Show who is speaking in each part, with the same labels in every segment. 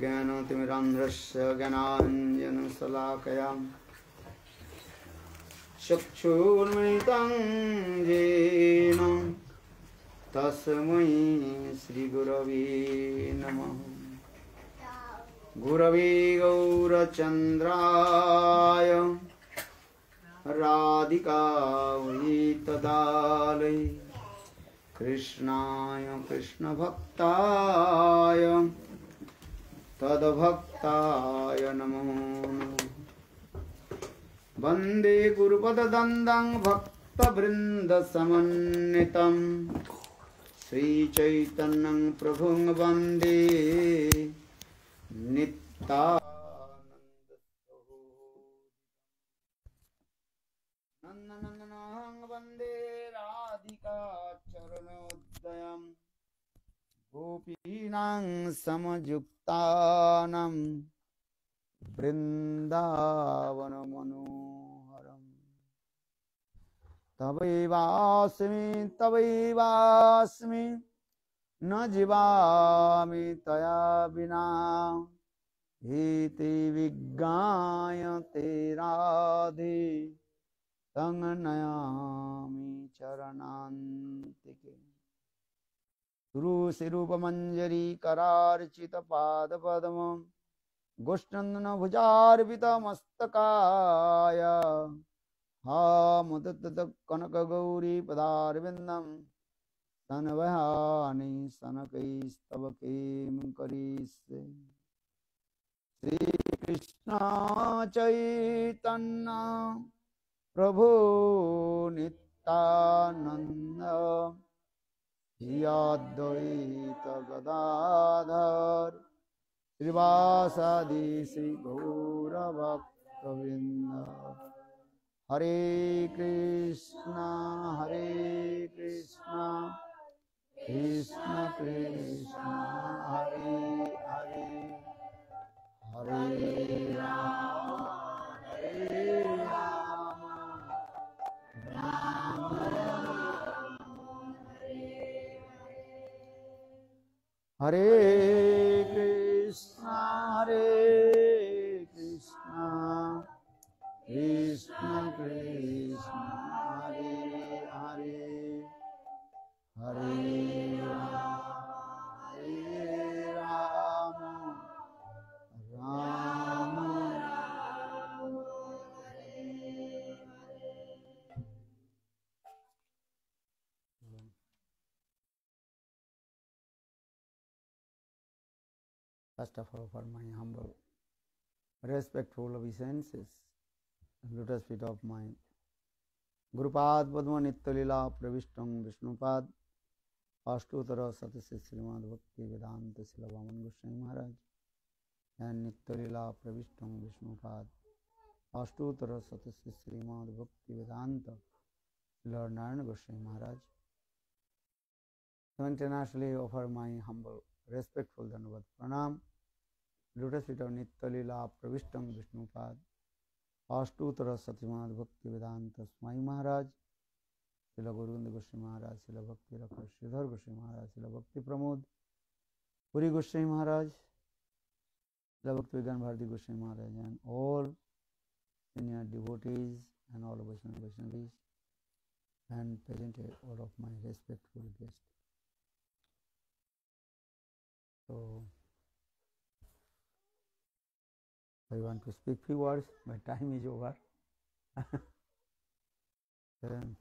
Speaker 1: ज्ञानतिमिरान्ध्रस्य ज्ञानाञ्जनशलाकयाम् चक्षुर्मितं येन तस्मै श्रीगुरवे नमः गुरवे गौरचन्द्राय राधिकावै तदालै कृष्णाय कृष्णभक्ताय वन्दे गुरुपदन्दं भक्तवृन्दसमन्नितम् श्रीचैतन्ये वन्दे राधिकाचरणोदयं गोपीनां समयुक्त वृन्दावनमनोहरम् तवैवास्मि तवैवास्मि न जीवामि तया विना भीतिविज्ञायते राधे तं नयामि चरणान्तिके రుసిరూపమంజరీ కరార్చిత పాదపదమం గోష్నందన భుజార్పితమస్తకాయ హా ముదత కనక గౌరీ పదారవిందం తన్వయాని సనకైస్తవకీం కరీష్యే శ్రీకృష్ణ చైతన్న ప్రభు నిత్యానంద श्रियाद्वैत गदाधर श्रीवासादि श्री गौरभक्तवृन्द हरे कृष्ण हरे कृष्ण कृष्ण कृष्ण
Speaker 2: हरे हरे
Speaker 1: हरे first of all for my humble respectful obeisances lotus feet Gurupad पद्म नित्य लीला प्रविष्ट विष्णुपाद अष्टोतर सतश्री श्रीमद भक्ति वेदांत शिल वामन गोस्वामी महाराज एन नित्य लीला प्रविष्ट Vishnupad अष्टोतर सतश्री Shrimad Bhakti Vedanta Shil Narayan Goswami Maharaj internationally offer my humble respectful धन्यवाद प्रणाम लोटस्फिट नित्यलीला प्रविष्टम विष्णुपाद अष्टोत्तर सतीमान भक्ति वेदांत स्वामी महाराज शिल गोविंद गोस्वी महाराज शिल भक्ति रख श्रीधर गोस्वी महाराज शिल भक्ति प्रमोद पुरी गोस्वी महाराज Shil Bhakti Vigyan Bharati Goswami Maharaj and all senior devotees and all Vaishnava Vaishnavis and present all of my respectful guests. So, I want to speak few words, My time is over. um,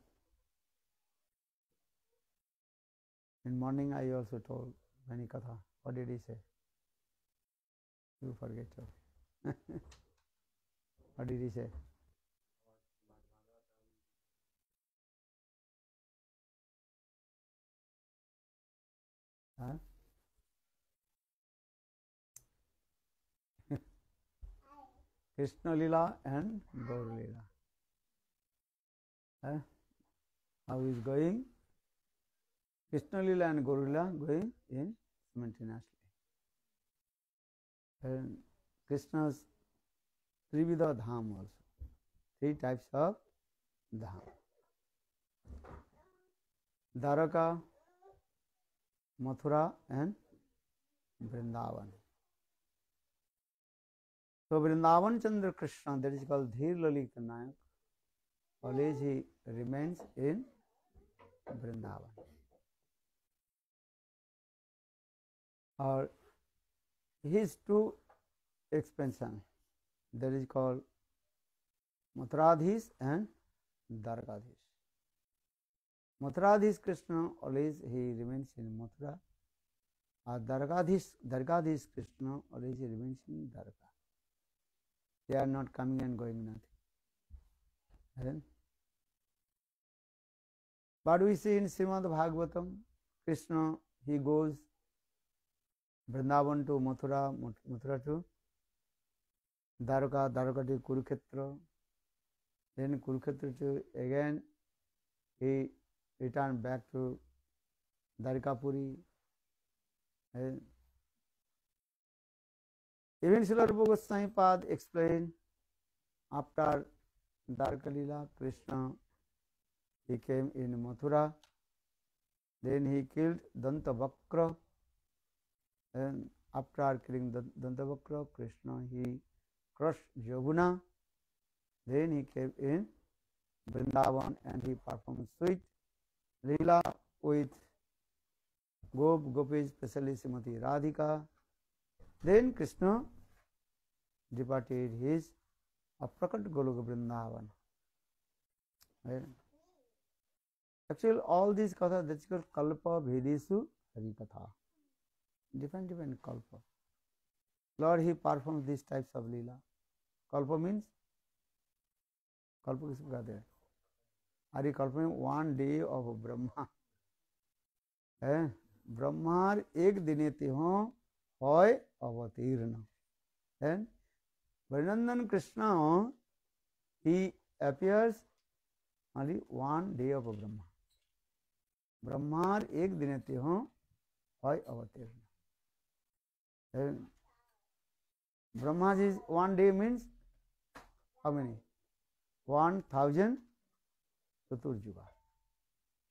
Speaker 1: in morning I also told many katha. What did he say? You forget. what did he say? Krishna leela and Gaur leela how is going Krishna leela and Gaur leela going in simultaneously and Krishna trividh dham also three types of dham Dwarka Mathura and Vrindavan तो Vrindavan Chandra Krishna that is call Dheer Lalit Nayak always he remains in Vrindavan और his two expansion that is call Mathuradhish and Dwarkadhish Mathuradhish Krishna always he remains in Mathura और Dwarkadhish Dwarkadhish Krishna always he remains in Dwarka They are not coming and going nothing. Then, but we see in Srimad Bhagavatam, Krishna he goes Vrindavan to Mathura, Mathura to Dwaraka, Dwaraka to Kurukshetra. Then Kurukshetra to again he returned back to Dwarkapuri. And even Shri Rup Goswami pada explain after Dwarkalila Krishna he came in Mathura then he killed Dantavakra after killing Dantavakra Krishna he cross Yamuna then he came in Vrindavan and he perform sweet lila with gopa gopi specially Shrimati Radhika then Krishna departed his aprakat Goloka Vrindavan. Right? Actually, all these katha that's called kalpa bhedesu hari katha. Different different kalpa. Lord, he performs these types of lila. Kalpa means kalpa किसको कहते हैं Hari kalpa में one day of Brahma है ब्रह्मार एक दिने ते हों अवतीर्ण है Varinandan Krishna, he appears only one day of Brahma. ब्रह्मार एक दिन ते हो हाय अवतीर्ण Brahma ji one day means how many one thousand chaturyuga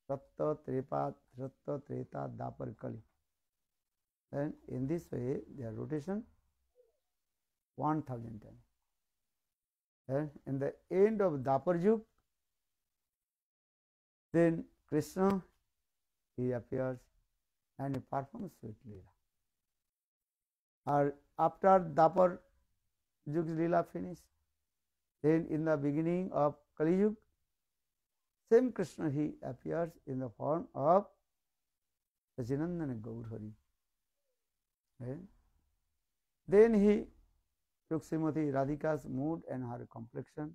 Speaker 1: Satya Treta Satya Treta Dwapar Kali and in this way their rotation 1000 ton. And in the end of Dapar Daparjug, then Krishna he appears and he performs sweet lila. Or after Dapar Yug lila finish, then in the beginning of Kali Yug, same Krishna he appears in the form of Sachidananda Gaurhari. Then he took Srimati Radhika's mood and her complexion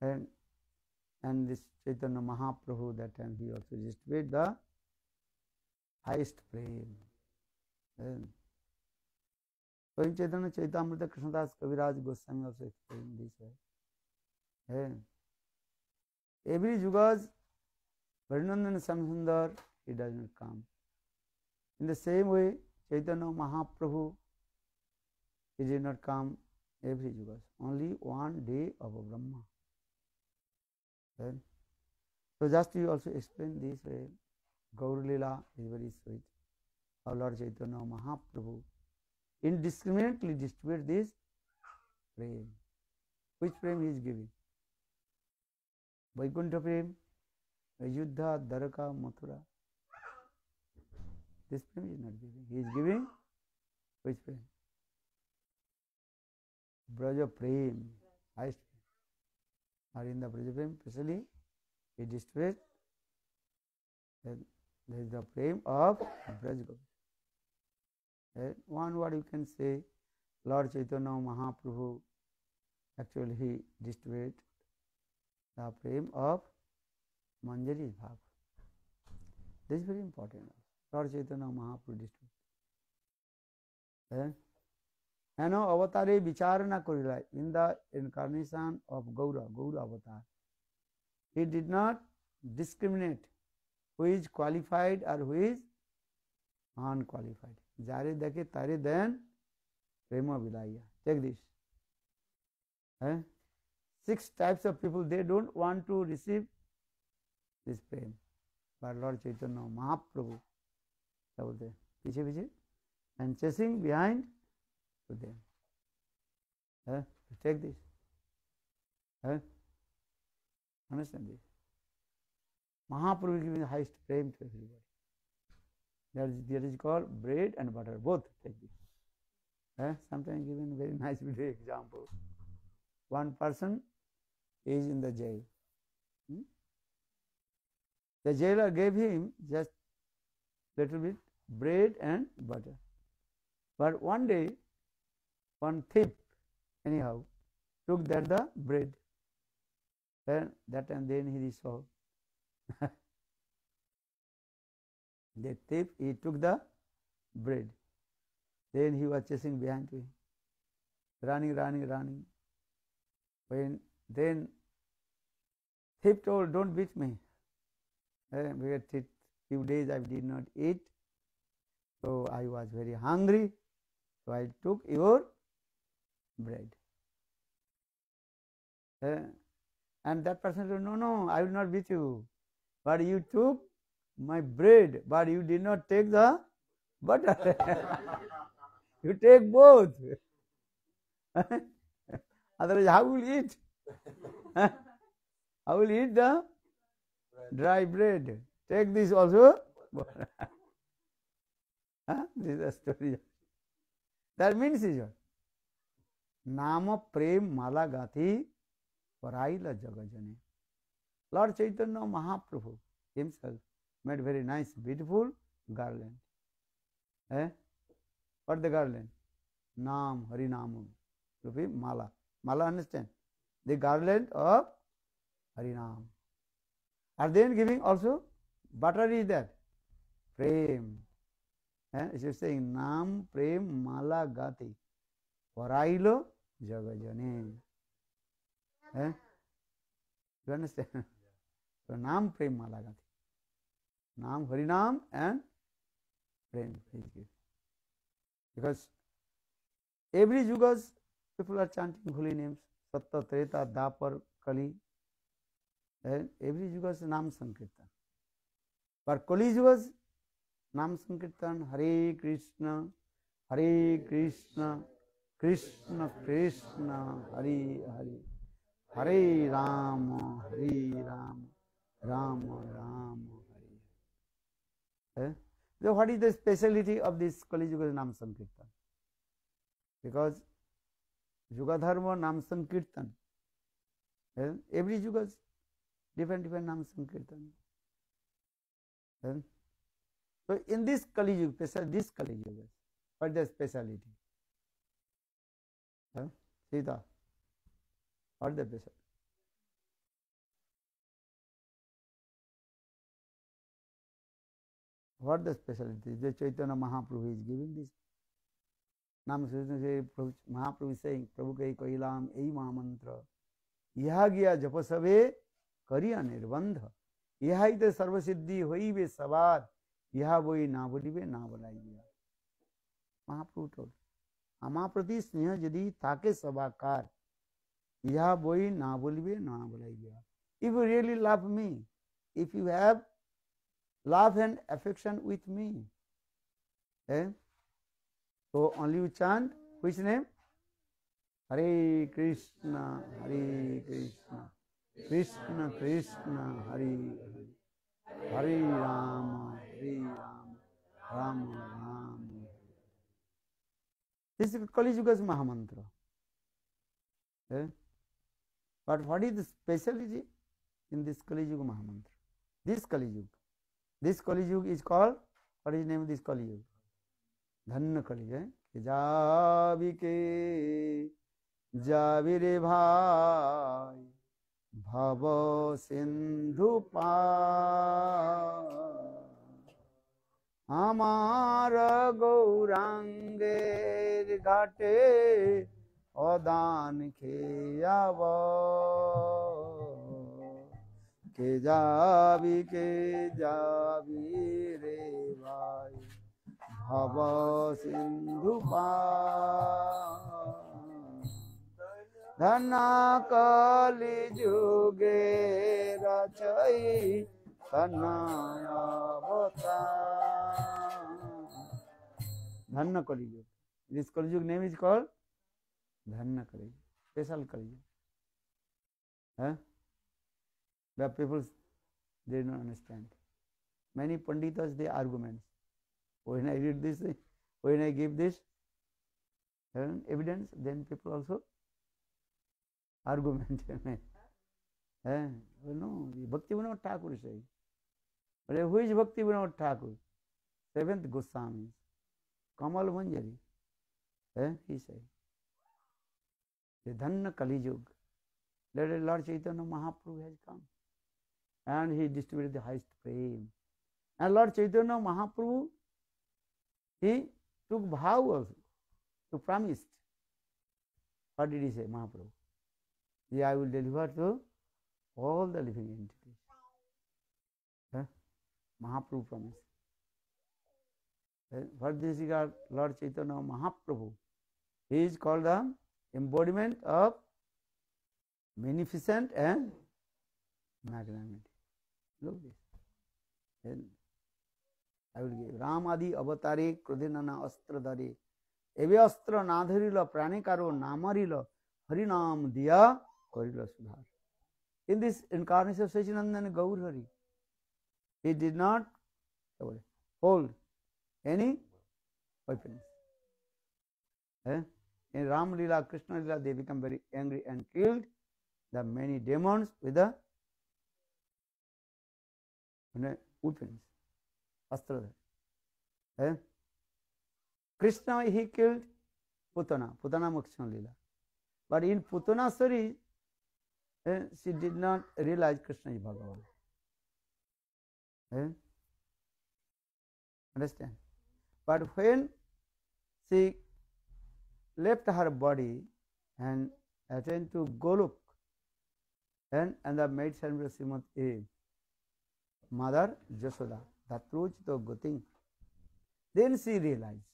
Speaker 1: and and this Chaitanya Mahaprabhu that time he also distributed the highest plane. so in Chaitanya Chaitamrita Das Kaviraj Goswami also explained this way. Then, every Jugas Varinandan Samsundar he does not come. In the same way Chaitanya Mahaprabhu He did not come every Yugas, only one day of Brahma. Then, so just you also explain this way. Gaur Lila is very sweet. Our Lord Chaitanya Mahaprabhu indiscriminately distributed this prem. Which prem he is giving? Vaikuntha prem, Ayuddha, Dharaka, Mathura. This prem is not giving. He is giving which prem? Braj prem highest और in the Braj prem specially it destroys then there is the frame of braj and one word you can say lord chaitanya mahaprabhu actually he destroyed the frame of manjari bhav this is very important lord chaitanya mahaprabhu destroyed and हेनो अवतारे विचारणा कर in the इनकारनेसन of Gaur Gaur avatar he did not discriminate who is qualified or who is unqualified जारे देखे तारे then prem विदाइया check this six types of people they don't want to receive this prem बार Lord Chaitanya Mahaprabhu क्या बोलते हैं पीछे पीछे and chasing behind to them. Huh? Take this. Huh? Understand this? Mahaprabhu is giving highest frame to everybody. That is, that is called bread and butter, both take this. Huh? Sometimes given very nice video example. One person is in the jail. Hmm? The jailer gave him just little bit bread and butter. But one day one thief anyhow took that the bread then that and then he saw the thief he took the bread then he was chasing behind him running running running when then thief told don't beat me uh, because few days I did not eat so I was very hungry so I took your bread. Uh, and that person said, No, no, I will not beat you. But you took my bread, but you did not take the butter. you take both. Otherwise, how will eat? how will eat the dry bread? Take this also. huh? This is the story. That means is what? नाम प्रेम माला गाथी पराईला जगजने Lord Chaitanya Mahaprabhu made very nice beautiful garland पर the garland naam Hari naam rupi mala mala understand the garland of Hari naam or then giving also बटर is that prem is saying naam प्रेम माला गाती পড়াইলো জগজনে হ্যাঁ you understand so naam prem mala gathi naam hari naam and prem is given because every yugas people are chanting holy names satta treta dapar kali and every yugas naam sankirtan for kali yugas naam sankirtan hare krishna hare krishna Krishna Krishna Hari Hari Hare Ram Hare Ram Ram Ram Hari what is the specialty of this Kaliyuga naam sankirtan because युगधर्म नाम संकीर्तन every युग different different naam sankirtan तो in this Kaliyug special this Kaliyug what the specialty है सीधा और they patient What the specialty? The Chaitanya Mahaprabhu is giving this. नाम सूचन प्रभु महाप्रभु से प्रभु कही कहिलाम यही महामंत्र यह गया जप सबे करी अनिर्बंध यह ही तो सर्वसिद्धि होई वे सवार यह वही ना बोलिबे ना बोलाई गया महाप्रभु टोल तो আমার প্রতি স্নেহ যদি থাকে সবাকার ইহা বই না বলিবে না বলাইবে if you really love me if you have love and affection with me তো only you chant which name Hare Krishna Hare Krishna Krishna Krishna Hare Hare Ram Hare Ram Ram This is Kali Mahamantra. Eh? But what is the speciality in this Kali Mahamantra? This Kali This Kali is called, what is the name of this Kali Yuga? Dhanna Kali Yuga. Eh? Javike जाविरे भाई भव सिंधु पा আমার গৌরাঙ্গের ঘাটে অদান খেয়াব কে যাবি কে যাবি রে ভাই ভব সিন্ধু ধনা কলি যুগে রচই কনায় অবতার Dhanna Kali Yuga. This Kali Yuga name is called Dhanna Kali Yuga, special Kali Yuga. Huh? The people they don't understand. Many Panditas they arguments. When I read this, when I give this evidence, then people also argument. है no Bhakti Vinod Thakur से बोले हुई Bhakti Vinod Thakur seventh Goswami Kamal Manjari he सही ये धन्य Kaliyug let Lord Chaitanya Mahaprabhu has and he distribute the highest prem and Lord Chaitanya Mahaprabhu he took bhav to promised what did he say Mahaprabhu ये I will deliver to all the living entities Mahaprabhu promised For this regard, Lord Chaitanya Mahaprabhu he is called the embodiment of beneficent and magnanimity. Look this. Then I will give Ramadi Avatare Krodinana Astradare. এবে অস্ত্র না ধরিল প্রাণে কারো না মারিল হরিনাম দিয়া করিল সুধার in of incarnation Sachinandan Gaur Hari he did not any weapons. Eh? In ram lila Krishna Lila, they become very angry and killed the many demons with the weapons, astra. Eh? Krishna he killed Putana, Putana Krishna Lila, but in Putana sari eh, she did not realize Krishna is Bhagavan. Eh? Understand? But when she left her body and attend to Golok, and, and the maid sent to Simat A, Mother Jasoda, the truth Datruchito Goting. Then she realized.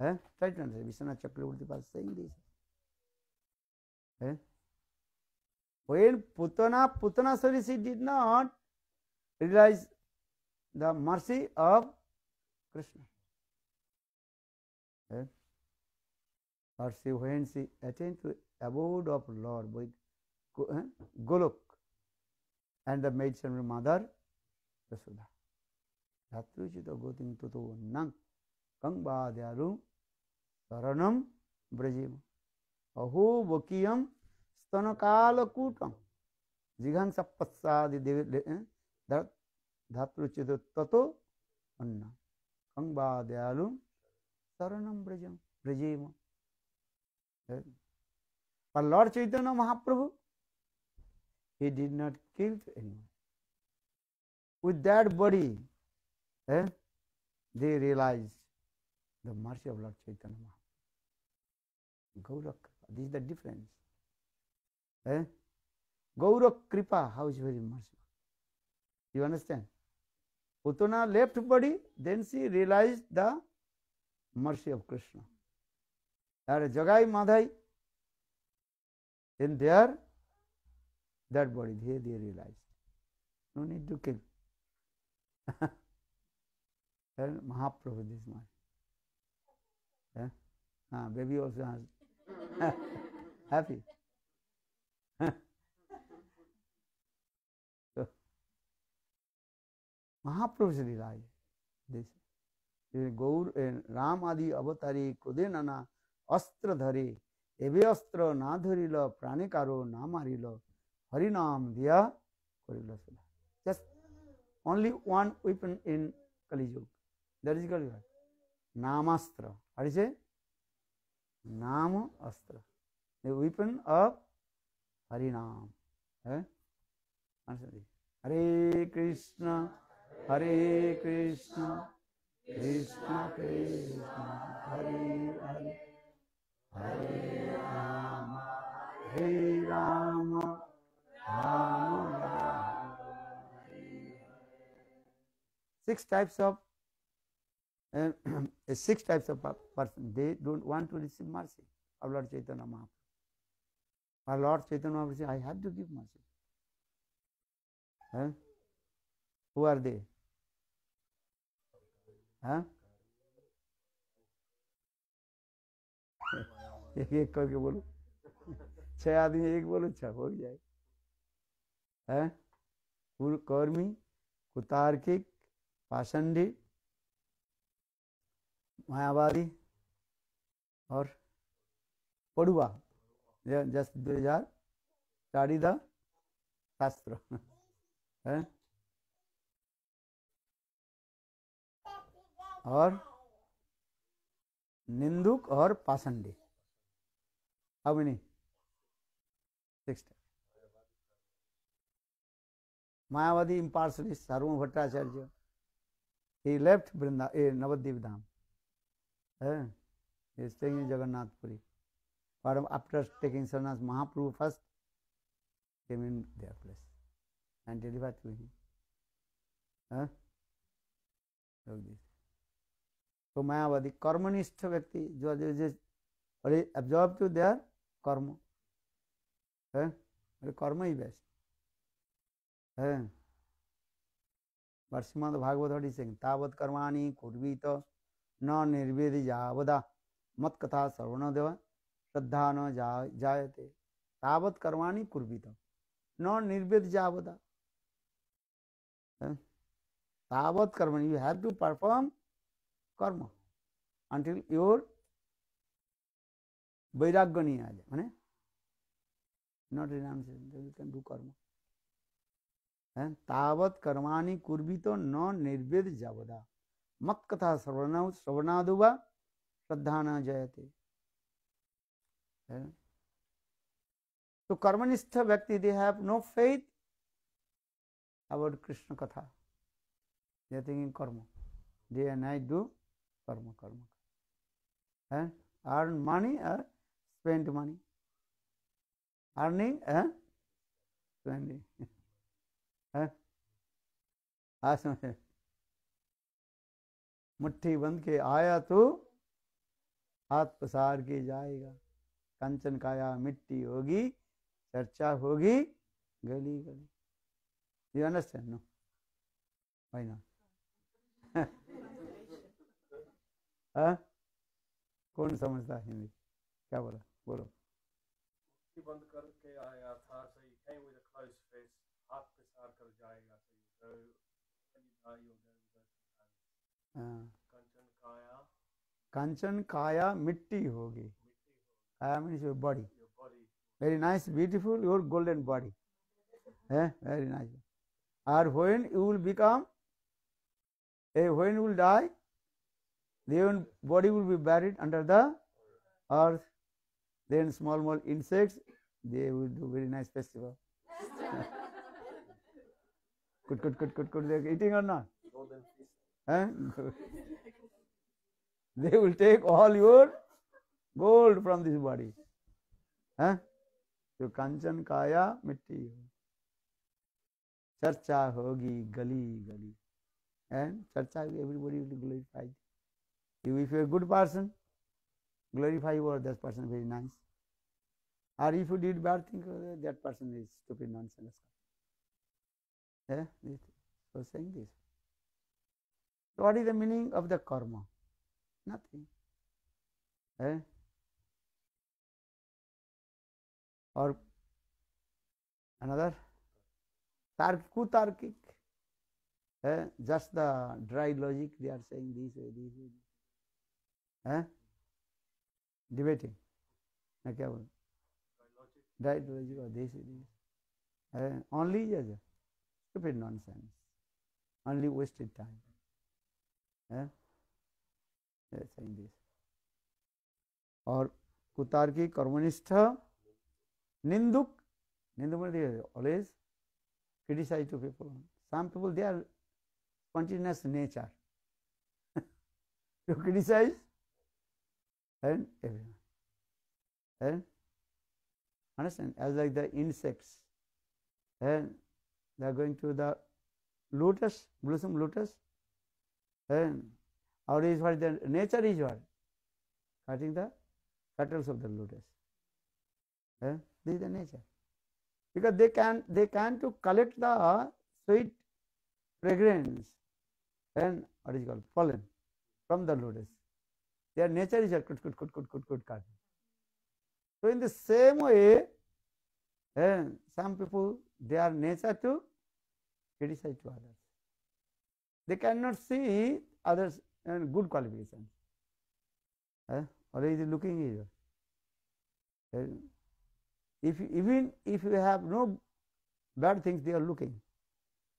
Speaker 1: Eh? Try to understand. Vishana Chakravarti was saying this. Eh? When Putana, Putana, sorry, she did not realize the mercy of Krishna. Right? Or she when she attained to abode of Lord with uh, and the maid servant mother Yashoda. Yatruchita gotim tuto nang kang badyaru saranam brajima अहो वकीयम स्तनकालकूटम जिघांसा पत्सादि धातृचित ततो अन्ना Lord Chaitanya Mahaprabhu he did not kill with that body they realize the mercy of Lord Chaitanya Gaurav this the difference Gaurav kripa how is very mercy you understand Putana left body, then she realized the mercy of Krishna. And Jagai Madhai, then there, that body, they, they realized. No need to kill. then Mahaprabhu this man. Yeah? Ah, baby also has happy. Mahaprabhu Shri Rai जैसे गौर राम आदि अवतारी क्रोधे नाना अस्त्र धरे एवे अस्त्र ना धरिल प्राणे ना मारिल हरिनाम दिया करिल सुधा just only one weapon in Kaliyug that is Kaliyug namastra हर से नाम अस्त्र वेपन ऑफ हरिनाम है हरे कृष्ण हरे कृष्णा कृष्णा कृष्णा हरे हरे हरे Ram Hare
Speaker 2: Ram
Speaker 1: Ram Ram six types of uh, six types of person they don't want to receive mercy of lord chaitanya mahaprabhu our lord chaitanya mahaprabhu said i have to give mercy huh? who are they एक एक करके बोलो छह आदमी एक बोलो छह हो जाए है कर्मी कुतार्किक पाषंडी मायावादी और पड़ुआ जस्ट दो हजार चारिदा शास्त्र है और निंदुक और पाषंडे अब नहीं Mayavadi impersonalist Arun Bhattacharya he left Vrinda ए नवद्वीप धाम है जगन्नाथपुरी और आफ्टर टेकिंग सरनाथ Mahaprabhu first came in their place and deliver to him हां लोग तो मायावादी कर्मनिष्ठ व्यक्ति जो एब्जॉर्व टू देयर कर्म है कर्म ही बेस्ट है वर्षमान भागवत हरि सिंह तावत कर्माणी कुर्वीत न निर्वेद यावदा मत कथा श्रवण देव श्रद्धा न जायते तावत कर्माणी कुर्वीत न निर्वेद यावदा तावत कर्मणी you have to perform karma until your vairagani aa jaye mane not renunciation then you can do karma and tavat karmani kurbito no nirved javada मत कथा श्रवण श्रवणादुवा श्रद्धा न जयते तो कर्मनिष्ठ व्यक्ति they have no faith about Krishna katha they thinking कर्म दे and I do karma karma earn money और spend money earning मुट्ठी बंद के आया तो हाथ पसार के जाएगा कंचन काया मिट्टी होगी चर्चा होगी गली गली you understand no why not हाँ? कौन समझता हिंदी क्या बोला बोलो
Speaker 2: बंद करके आया था सही कहीं वो रखा इस फेस हाथ पे सार कर जाएगा सही
Speaker 1: हाँ। कंचन काया कंचन काया मिट्टी होगी kaya means your body very nice beautiful your golden body है very nice or when you will become a when you will die Then body will be buried under the earth. Then small small insects, they will do very nice festival. good, good, good, good, good. They are eating or not? Huh? they will take all your gold from this body. Huh? जो कंचन काया Charcha hogi gali gali. And charcha everybody will everybody will glorified You, if you are a good person, glorify you that person very nice. Or if you did bad thing, uh, that person is stupid nonsense. Yeah, so saying this. So what is the meaning of the karma? Nothing. Eh? Or another tark, kutarkic, eh? just the dry logic they are saying this way, this way. है debating मैं क्या बोलूँ डाइटोलॉजी का उद्देश्य नहीं है only जज stupid nonsense only wasted time है और कुतार की कर्मनिष्ठ निंदुक निंदुक में दिया always criticize to people some people they are continuous nature to criticize and everyone eh, and understand as like the insects and they are going to the lotus blossom lotus and our is what the nature is what cutting the petals of the lotus and this is the nature because they can they can to collect the sweet fragrance and what is called pollen from the lotus their nature is a good, good, good, good, good, good karma. So in the same way, eh, some people, their nature to criticize to others. They cannot see others and eh, good qualifications. Eh? Always looking here. Eh? If even if you have no bad things, they are looking.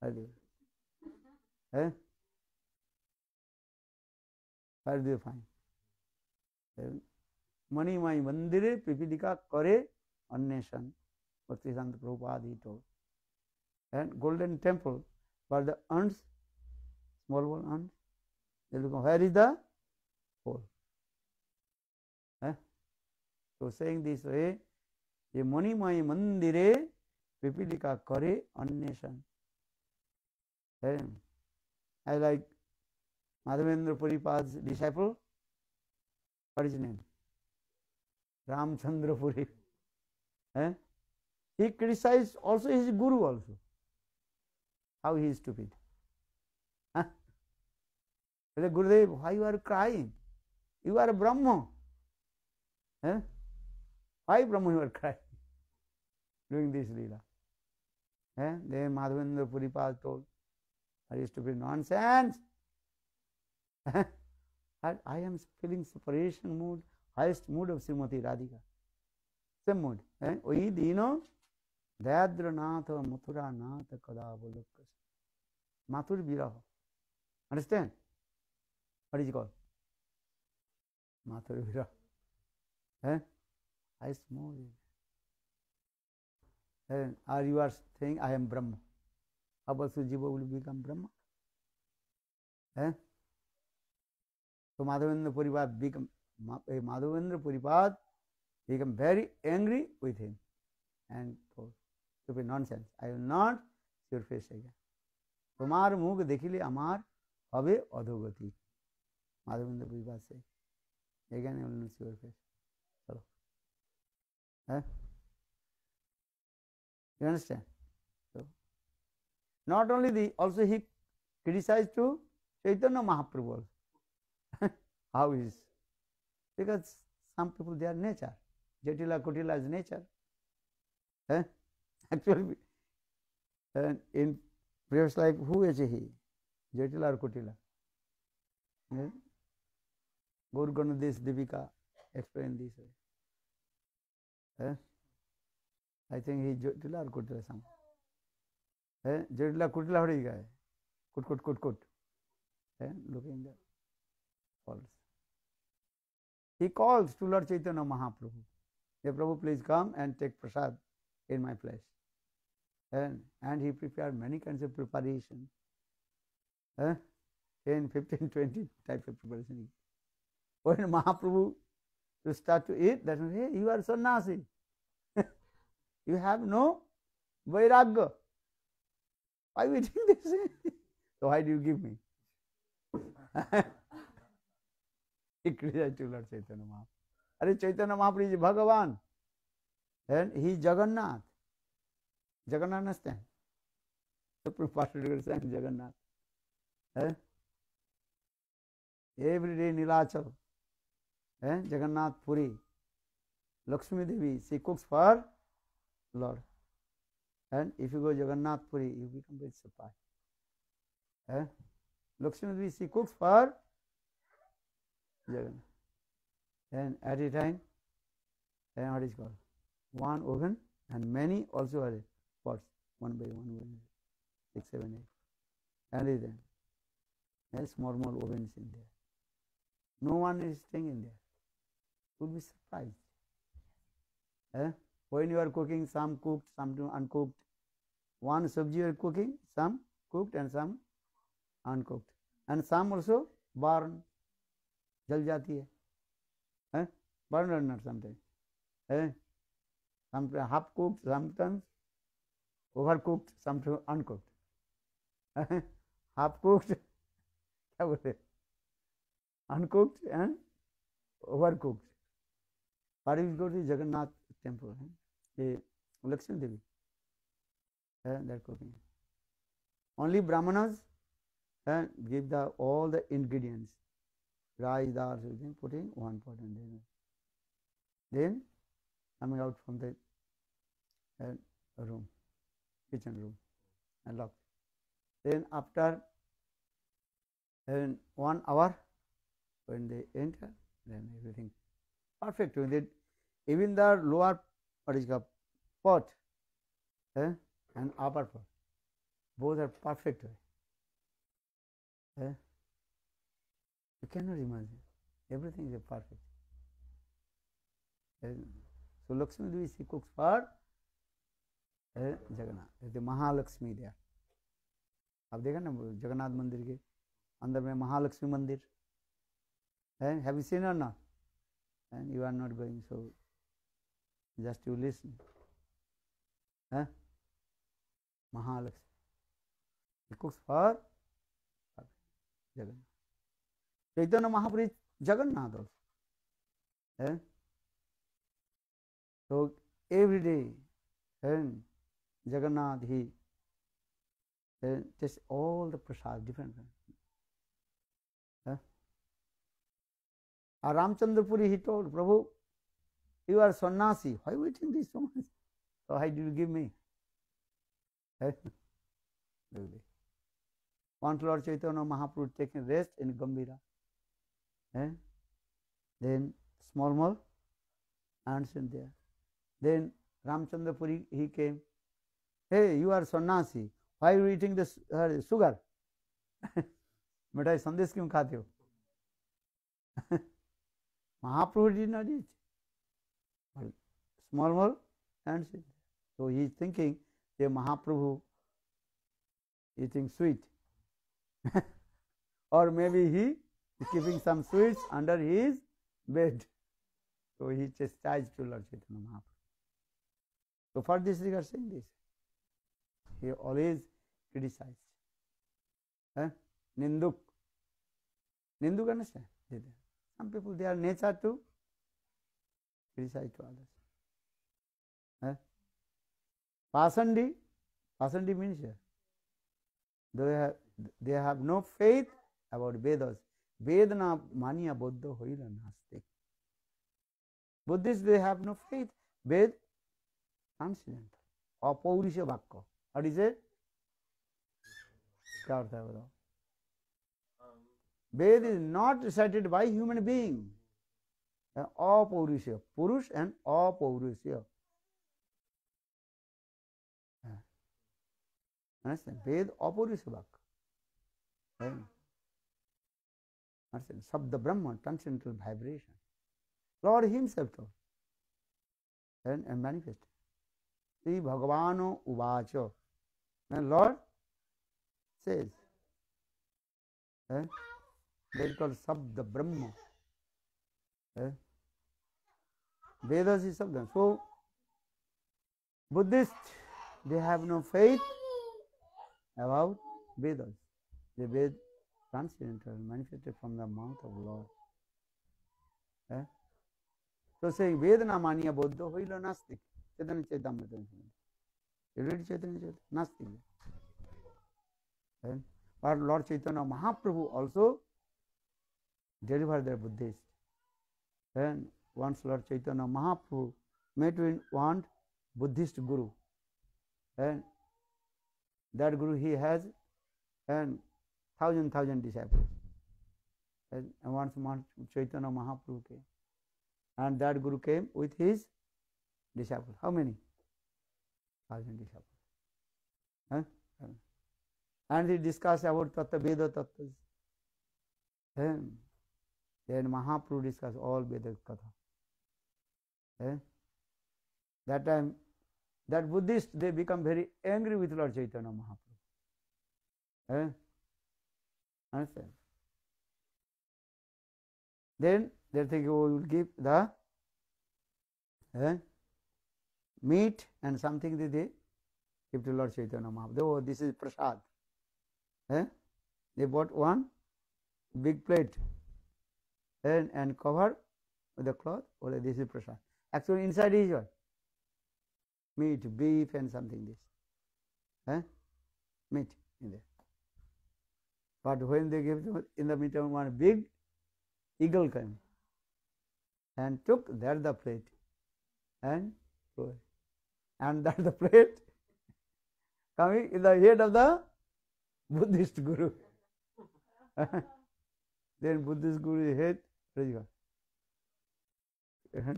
Speaker 1: Eh? Where do you find? मणिमाई मंदिर पीपीलिका करे अन्वेषण पृथ्वीशांत Prabhupad and golden temple for the ants small wall ants where is the तो saying this way ये मणिमाई मंदिरे पिपीलिका करे अन्वेषण I like Madhavendra Puripad disciple what is his name ramchandra puri eh? he criticized also his guru also how he is stupid huh? gurudev why you are crying you are a brahmo eh? why brahmo you are crying doing this leela eh? then madhavendra puripal told that is stupid nonsense and I am feeling separation mood, highest mood of Srimati Radhika. Same mood. Eh? Oi dino Dayadranatha Mathuranatha Kadavulukkas. Mathur Viraha. Understand? What is it called? Mathur Viraha. Eh? Highest mood. And are you are saying I am Brahma? How also Jiva will become Brahma? Eh? Kumarendra Puripad মা Puripad became very angry with him and to be nonsense I will not surface again তোমার মুখ দেখিলে আমার হবে অধোগতি মাধবেন্দ্র পুরীবাদ সে ইখানে now surface হ্যাঁ ইগা নসট not only the also he criticized to Chaitanya Mahaprabhu How is? Because some people they are nature. Jatila Kutila is nature. Eh? Actually, and in previous life, who is he? Jatila or Kutila? Yeah? Gaur Ganadis Devika explained this way. Eh? I think he Jatila or Kutila some है जटिला कुटला हो रही है कुट कुट कुट कुट है looking the false He calls to Lord Chaitanya Mahaprabhu. Say, Prabhu, please come and take prasad in my place. And, and he prepared many kinds of preparation. Huh? In 15, 20 type of preparation. When Mahaprabhu to start to eat, that means, hey, you are sannyasi. you have no vairagya. Why are you eating this? so why do you give me? નીકળી જાય ચુલર ચૈતન્ય મહાપ્રભુ અરે ચૈતન્ય Mahaprabhu is ભગવાન and he is Jagannath. Jagannath understand? Prabhupada understand Jagannath. Eh? Every day Nilachal. Eh? Jagannath Puri. Lakshmi Devi, she cooks for Lord. And if you go Jagannath Puri, you become very surprised. Eh? Lakshmi Devi, she cooks for Jagannath. And at a time, and what is called? One oven and many also are pots, one by one, one, six, seven, eight. And then, there's more, more ovens in there. No one is staying in there. You'll be surprised. Eh? When you are cooking, some cooked, some uncooked. One sabji you are cooking, some cooked and some uncooked. And some also burned. जल जाती है burn under something है half cooked sometimes over cooked something uncooked half cooked क्या बोलते uncooked and over cooked पारिश go Jagannath temple है ये Lakshmi Devi only Brahmin give the all the ingredients Raidar, everything, putting one part and then. Then coming out from the uh, room, kitchen room, and lock. Then after then one hour, when they enter, then everything perfect. When they, even the lower what is called pot eh, and upper pot, both are perfect. Eh? You cannot imagine. Everything is perfect. So Lakshmi Devi, she cooks for uh, Jagannath. The Mahalakshmi there. आप देखा ना जगन्नाथ मंदिर के अंदर में महालक्ष्मी मंदिर have you seen or not and you are not going so just you listen है Mahalakshmi cooks for Jagannath Chaitanya तो महापुरुष जगन्नाथ है तो एवरीडे जगन्नाथ ही just all the prasad different और रामचंद्रपुरी ही तो प्रभु यू आर सन्नासी हाई वेटिंग दिस तो हाई do give me one lord Chaitanya Mahaprabhu taking rest in Gambhira eh? then small small ants in there. Then Ramchandra Puri he came, hey you are sannyasi, why are you eating this uh, sugar? मिठाई संदेश क्यों खाते हो महाप्रभु did not eat. But small small ants in there. So he is thinking the Mahaprabhu eating sweet. or maybe he keeping some sweets under his bed. So he chastised to Lord Chaitanya Mahaprabhu. So for this regard saying this, he always criticized. Eh? Ninduk. Ninduk understand? Some people they are nature to criticize to others. Eh? Pasandi, Pasandi means here. They have, they have no faith about Vedas. বেদ না মানিয়া বৌদ্ধ হইল নাস্তিক Buddhist they have no faith Veda ancient অপৌরুষ বাক্য আর is a क्या होता है बताओ Veda is not recited by human being अपौरुषीय पुरुष एंड अपौरुषीय वेद अपौरुष वाक्य Transcendental. Sabda Brahma, transcendental vibration. Lord Himself told. And, and manifest. Sri Bhagavano Uvacho. And Lord says. And they call Sabda Brahma. And Vedas is Sabda. So, buddhist they have no faith about Vedas. They, transcendental manifested from the mouth of Lord. Eh? So saying Vedana maniya bodho hoilo nastik. Chaitanya Chaitamrita. You read Chaitanya Chaitamrita? Nastik. Eh? But Lord Chaitanya Mahaprabhu also delivered their Buddhist. And once Lord Chaitanya Mahaprabhu met with one Buddhist guru. And that guru he has and thousand thousand disciples and once once Chaitanya Mahaprabhu came and that guru came with his disciples how many thousand disciples huh? and they discussed about tattva veda tattvas then then Mahaprabhu discussed all Vedic katha eh? that time that Buddhist they become very angry with Lord Chaitanya Mahaprabhu eh? Understand? Then they think you will give the uh, meat and something that they give to Lord Chaitanya Mahaprabhu. Oh, this is prasad. Eh? They bought one big plate and, and cover with the cloth. Oh, this is prasad. Actually, inside is what? Meat, beef, and something this. Eh? Meat in there. But when they gave them in the meantime one big eagle came and took that the plate and flew and that the plate coming in the head of the Buddhist guru. then Buddhist guru head praise God.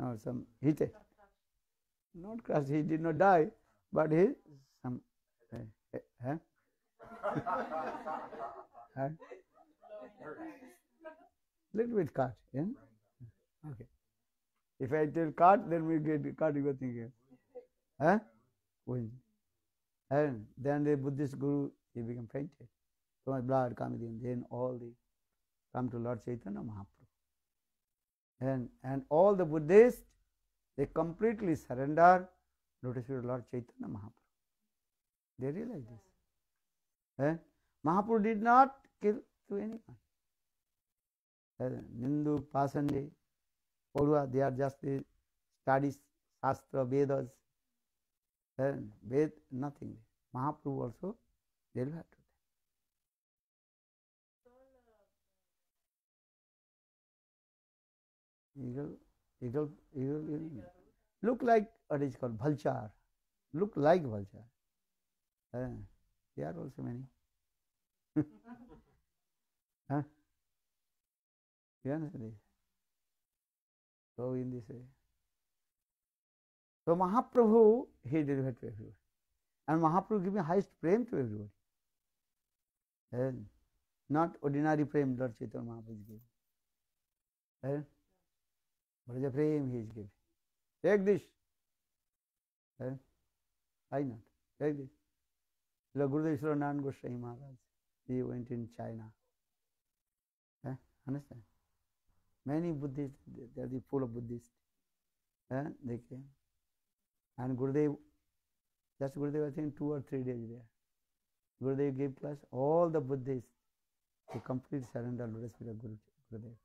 Speaker 1: now some hit not crushed he did not die but he some uh, uh, huh? Little bit cut, yeah? Okay. If I tell cut, then we get cut you thinking. Huh? And then the Buddhist guru, he become fainted. So much blood coming in. Then all the come to Lord Chaitanya Mahaprabhu. And, and all the Buddhists, they completely surrender lotus to Lord Chaitanya Mahaprabhu. They realize this. Eh? Mahaprabhu did not kill to anyone. Eh? Nindu, Pasande, Polua, they are just studies, Shastra, Vedas. Eh? Ved, nothing. Mahaprabhu also delivered to them. Eagle, eagle, eagle, eagle. Look like, what is called, vulture. Look like vulture. Eh? There are also many. huh? You understand this? So in this way. So Mahaprabhu, he delivered to everybody. And Mahaprabhu giving highest prem to everybody. And not ordinary prem Lord Chaitanya Mahaprabhu is giving. And Braja prem he is giving. Take this. And why not? Take this. એટલે ગુરુદેવ શ્વરાનંદ ગોસ્વામી મહારાજ He went in China. Eh? Understand? Many Buddhists, they are the full of Buddhists. Eh? They came. And Gurudev, just Gurudev, was in two or three days there. Guru Gurudev gave class, all the Buddhists, to complete surrender lotus feet of Guru, Gurudev.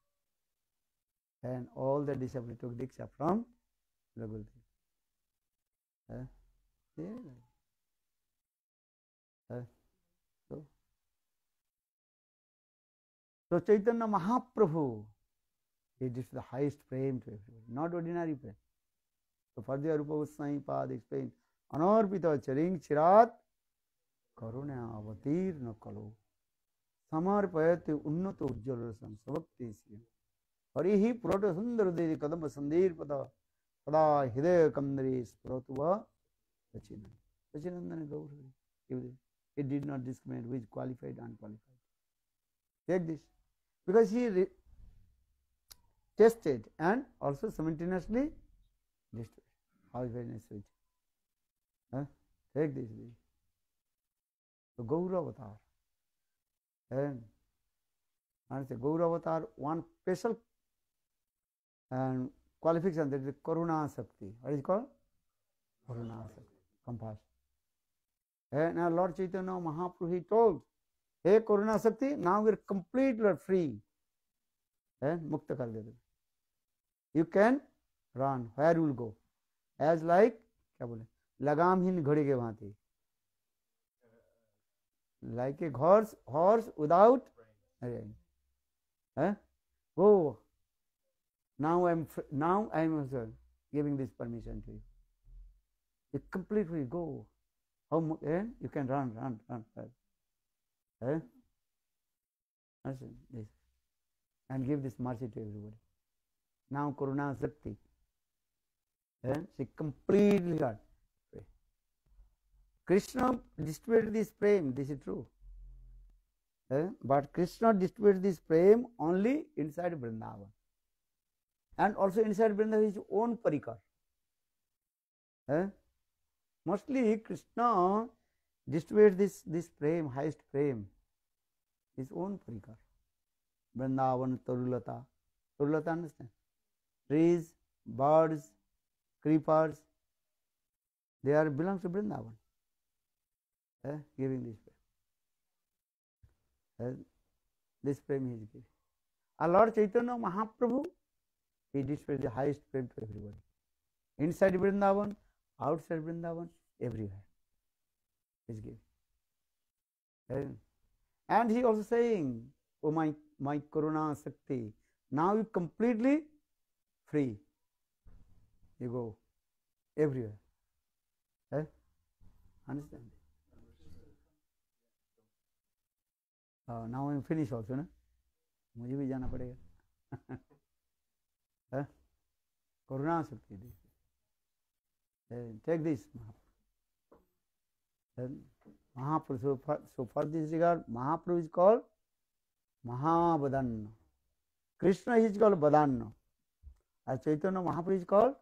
Speaker 1: And all the disciples took diksha from the Gurudev. Eh? Yeah. So Chaitanya Mahaprabhu, it is the highest prem to everybody, not ordinary prem. So further Arupa Goswami Pad explained, Anarpita charing chirat karuna avatirna kalo samarpayati unnata ujjalasam savakti siyam harihi purata sundarudiri kadamba sandir pada tada hidaya kamdari spratuva sachinandana. Sachinandana gaur. Give this. It did not discriminate which qualified and unqualified. Take this because he tested and also simultaneously destroyed. How very nice of it. Huh? Take this. So Gaura Avatar. And and the Gaura Avatar one special and qualification that is Karuna Sakti. What is it called? Karuna Sakti. Compassion. And our Lord Chaitanya Mahaprabhu, he told, Hey Karuna Sakti, now we are completely free. And Mukta Kaldeva. You can run. Where will go? As like, क्या बोले लगामहीन घड़ी के भांति horse, a horse horse without go now I now now I am giving this permission You you completely go How much? Eh? you can run, run, run. run. Eh? Understand this? And give this mercy to everybody. Now Karuna Sakti. Eh? She completely got God. Krishna distributed this prem, this is true. Eh? But Krishna distributed this prem only inside Vrindavan. And also inside Vrindavan his own parikar. Eh? mostly krishna distributes this this prem highest prem his own parikar vrindavan tarulata tarulata understand trees birds creepers they are belongs to vrindavan eh, giving this prem eh, this prem he is giving our lord chaitanya mahaprabhu he distributes the highest prem to everybody inside vrindavan outside Vrindavan, everywhere is given. And, and he also saying, Oh my, my Karuna Sakti, now you completely free. You go everywhere. Eh? Understand? Uh, now I'm finished also, na? मुझे भी जाना पड़ेगा करुणा शक्ति दी take this map. Then Mahaprabhu, so for, so for this regard, Mahaprabhu is called Mahabhadanna. Krishna is called Badanna. As Chaitanya Mahaprabhu is called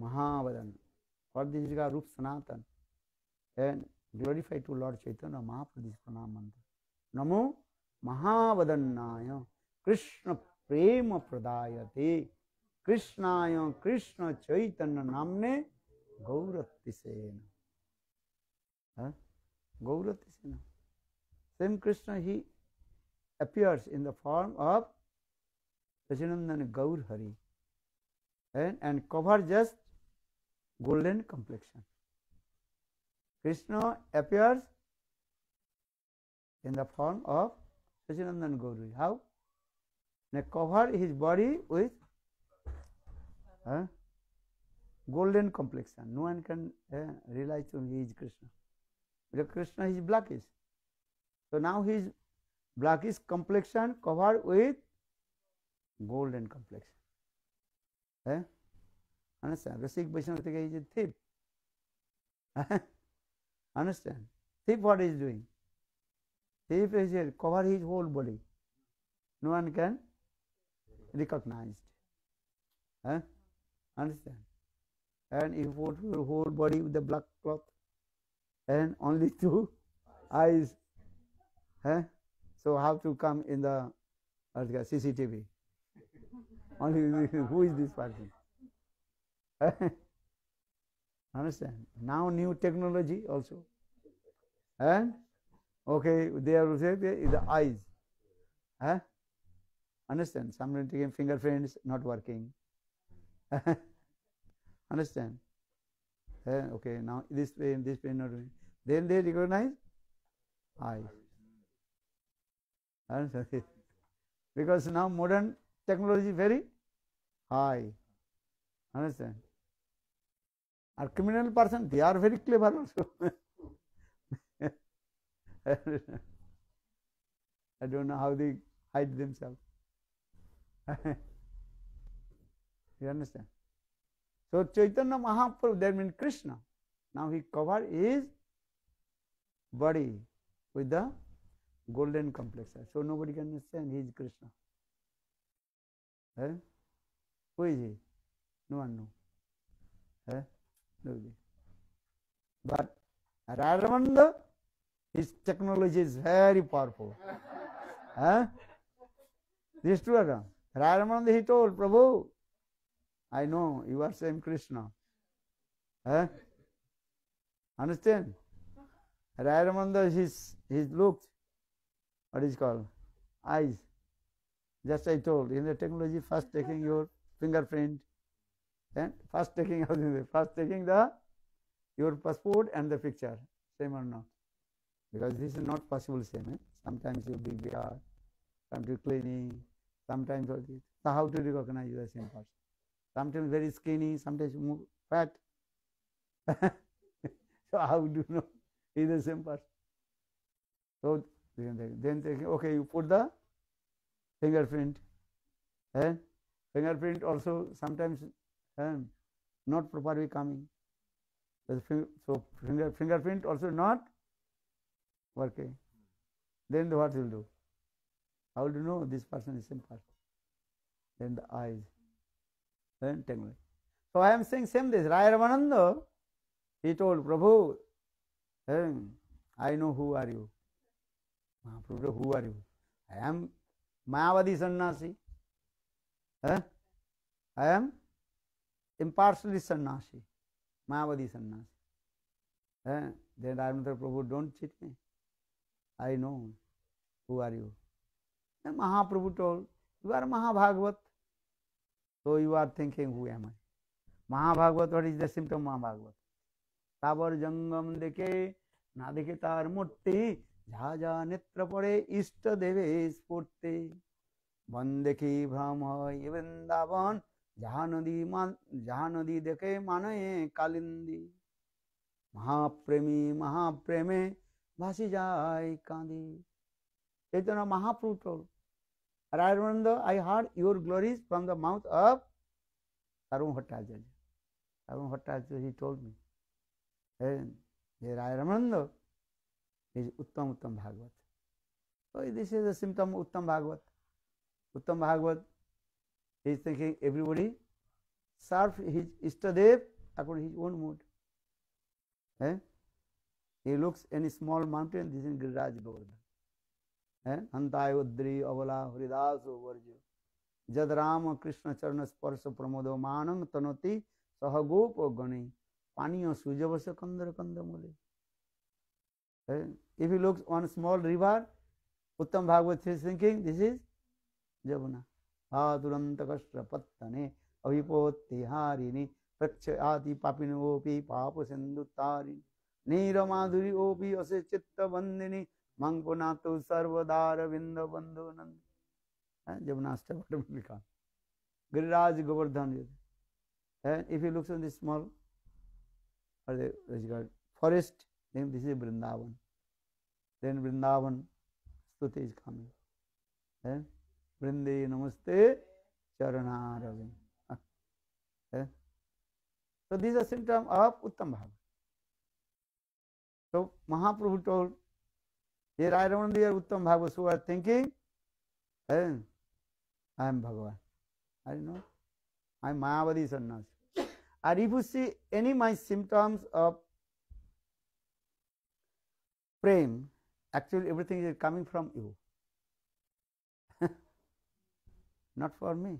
Speaker 1: Mahabhadanna. For this regard, Rup Sanatan. And glorify to Lord Chaitanya Mahaprabhu this pranam mantra. Namo Mahavadannaya Krishna Prema Pradayate Krishnaya Krishna Chaitanya Namne Gauratiseena. Huh? Gauratiseena. Same Krishna, he appears in the form of Sajanandana Gaur Hari and, and cover just golden complexion. Krishna appears in the form of Sajanandan Gauri. How? They cover his body with. Huh? golden complexion. No one can uh, eh, realize on he is Krishna. Because Krishna is blackish. So now he is blackish complexion covered with golden complexion. Eh? Understand? The Sikh Vaishnava think he is a thief. Eh? Understand? Thief what he is doing? Thief is here, cover his whole body. No one can recognize it. Eh? Understand? and he put your whole body with the black cloth and only two eyes. Eh? So have to come in the CCTV. only who is this person? Understand? Now new technology also. And okay, they are using the eyes. Understand? Some taking fingerprints not working. Understand? Then, eh, okay, now this pain, this pain, not doing. Then they recognize I. Understand? Because now modern technology very high. Understand? Our criminal person, they are very clever also. I don't know how they hide themselves. you understand? So Chaitanya Mahaprabhu, that means Krishna. Now he covered his body with the golden complexion. So nobody can understand he is Krishna. Eh? Who is he? No one knows. Eh? Nobody. But Radhavanda, his technology is very powerful. eh? This is true. Radhavanda, he told Prabhu, I know you are same Krishna. Huh? Understand? Rayamanda his, his look, what is called? Eyes. Just I told, in the technology, first taking your fingerprint, and first taking first taking the your passport and the picture, same or not. Because this is not possible same. Eh? Sometimes you be VR, sometimes uh, cleaning, sometimes all this. So how to recognize the same person? sometimes very skinny, sometimes fat. so how do you know he's the same person? So then they, okay, you put the fingerprint. And eh? fingerprint also sometimes eh, not properly coming. So finger, fingerprint also not working. Then what will do? How do you know this person is same person? Then the eyes entanglement. So I am saying same this. Raya Ramananda, he told Prabhu, hey, eh, I know who are you. Mahaprabhu, who are you? I am Mayavadi sannasi. Eh? I am impartially sannasi, Mayavadi sannasi. Huh? Eh? Then Ramachandra Prabhu, don't cheat me. I know. Who are you? Then Mahaprabhu told, You are Mahabhagavat. So you are thinking, who am I? Mahabhagavat, what is the symptom of Mahabhagavat? Tabar jangam deke, na deke tar murti, jhaja netra pare ishta deve spurti. Bandeki brahma evendavan, jahanadi man, jahanadi deke manaye kalindi. মহাপ্রেমী মহাপ্রেমে ভাসি যায় কাঁদি Chaitanya মহাপ্রুটল Radhavananda, I heard your glories from the mouth of Arun Bhattacharya. Arun Bhattacharya, he told me. Then, the Radhavananda is Uttam Uttam Bhagavat. So this is a symptom of Uttam Bhagavat. Uttam Bhagavat is thinking everybody serve his Ishtadev according to his own mood. Eh? He looks any small mountain, this is Giriraj Govardhan. है हंताय उद्री अबला Haridas verge जद राम कृष्ण चरण स्पर्श प्रमोदो मानम तनोति सहगोप गणे पानी सूजब से कंदर कंद मूले if you look on small river उत्तम भागवत थिंकिंग दिस इज जमुना हा तुरंत कष्ट पत्तने अभिपोत्ति हारिणी प्रक्ष आदि ओपी पाप सिंधु तारिणी नीर माधुरी ओपी असे चित्त वंदिनी मंगुनातु सर्वदार विंद बंधु नंद है जब नास्ट बटम लिखा गिरिराज गोवर्धन है if you looks on this small और this god forest then this is Vrindavan then Vrindavan स्तुति इज कमिंग है वृंदे नमस्ते चरणारविं है तो दिस अ सिम्टम ऑफ उत्तम भाव तो महाप्रभु टोल्ड here ये राय रमण और उत्तम भागवत are thinking I am Bhagavan I know i am Mayavadi sannas and if you see any my symptoms of prem actually everything is coming from you not for me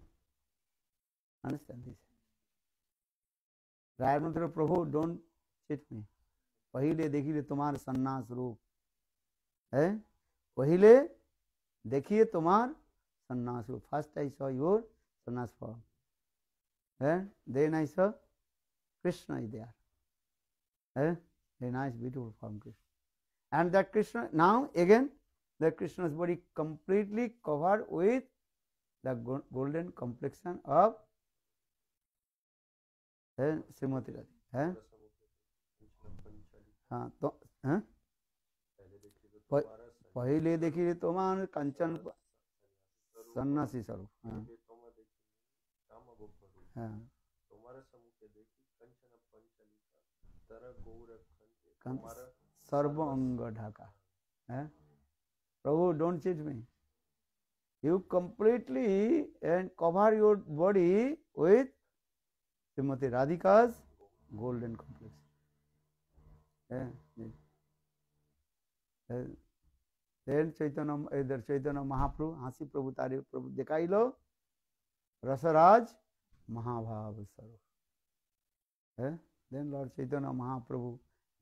Speaker 1: understand this Ray Prabhu don't cheat me पहिले देखिले तुम्हारे सन्नास रूप है कहले देखिए तुम्हार सन्नास first I saw your sannyas form है then I saw Krishna is there है then I beautiful form Krishna and that Krishna now again the Krishna's body completely cover with the golden complexion of Shrimati Radhe है हाँ तो है पहले देखी तो मान कंचन सन्नासी स्वरूप हाँ। तो हाँ। सर्व अंग ढाका हाँ। Prabhu don't cheat me you completely and cover your body with Shrimati Radhika's golden complex तेल चैतन इधर चैतन्य महाप्रभु हाँसी प्रभु तारी प्रभु दिखाई लो रसराज महाभाव स्वरूप देन महाप्रभु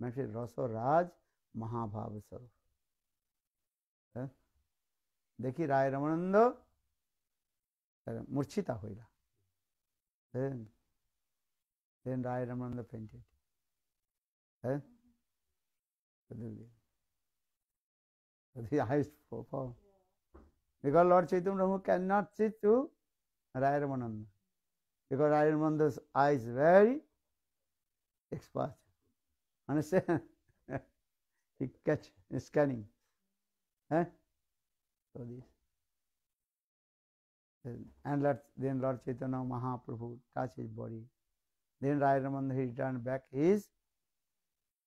Speaker 1: मैं फिर रसराज महाभाव स्वरूप देखी राय रमानंद मूर्छिता होगा राय रमानंद फेंटेड है the highest form. Because Lord Chaitanya cannot sit to Rai Because Rai eyes very expert. Understand? he catch scanning. Eh? So this. And Lord then Lord Chaitanya Mahaprabhu touch his body. Then Rai he turned back his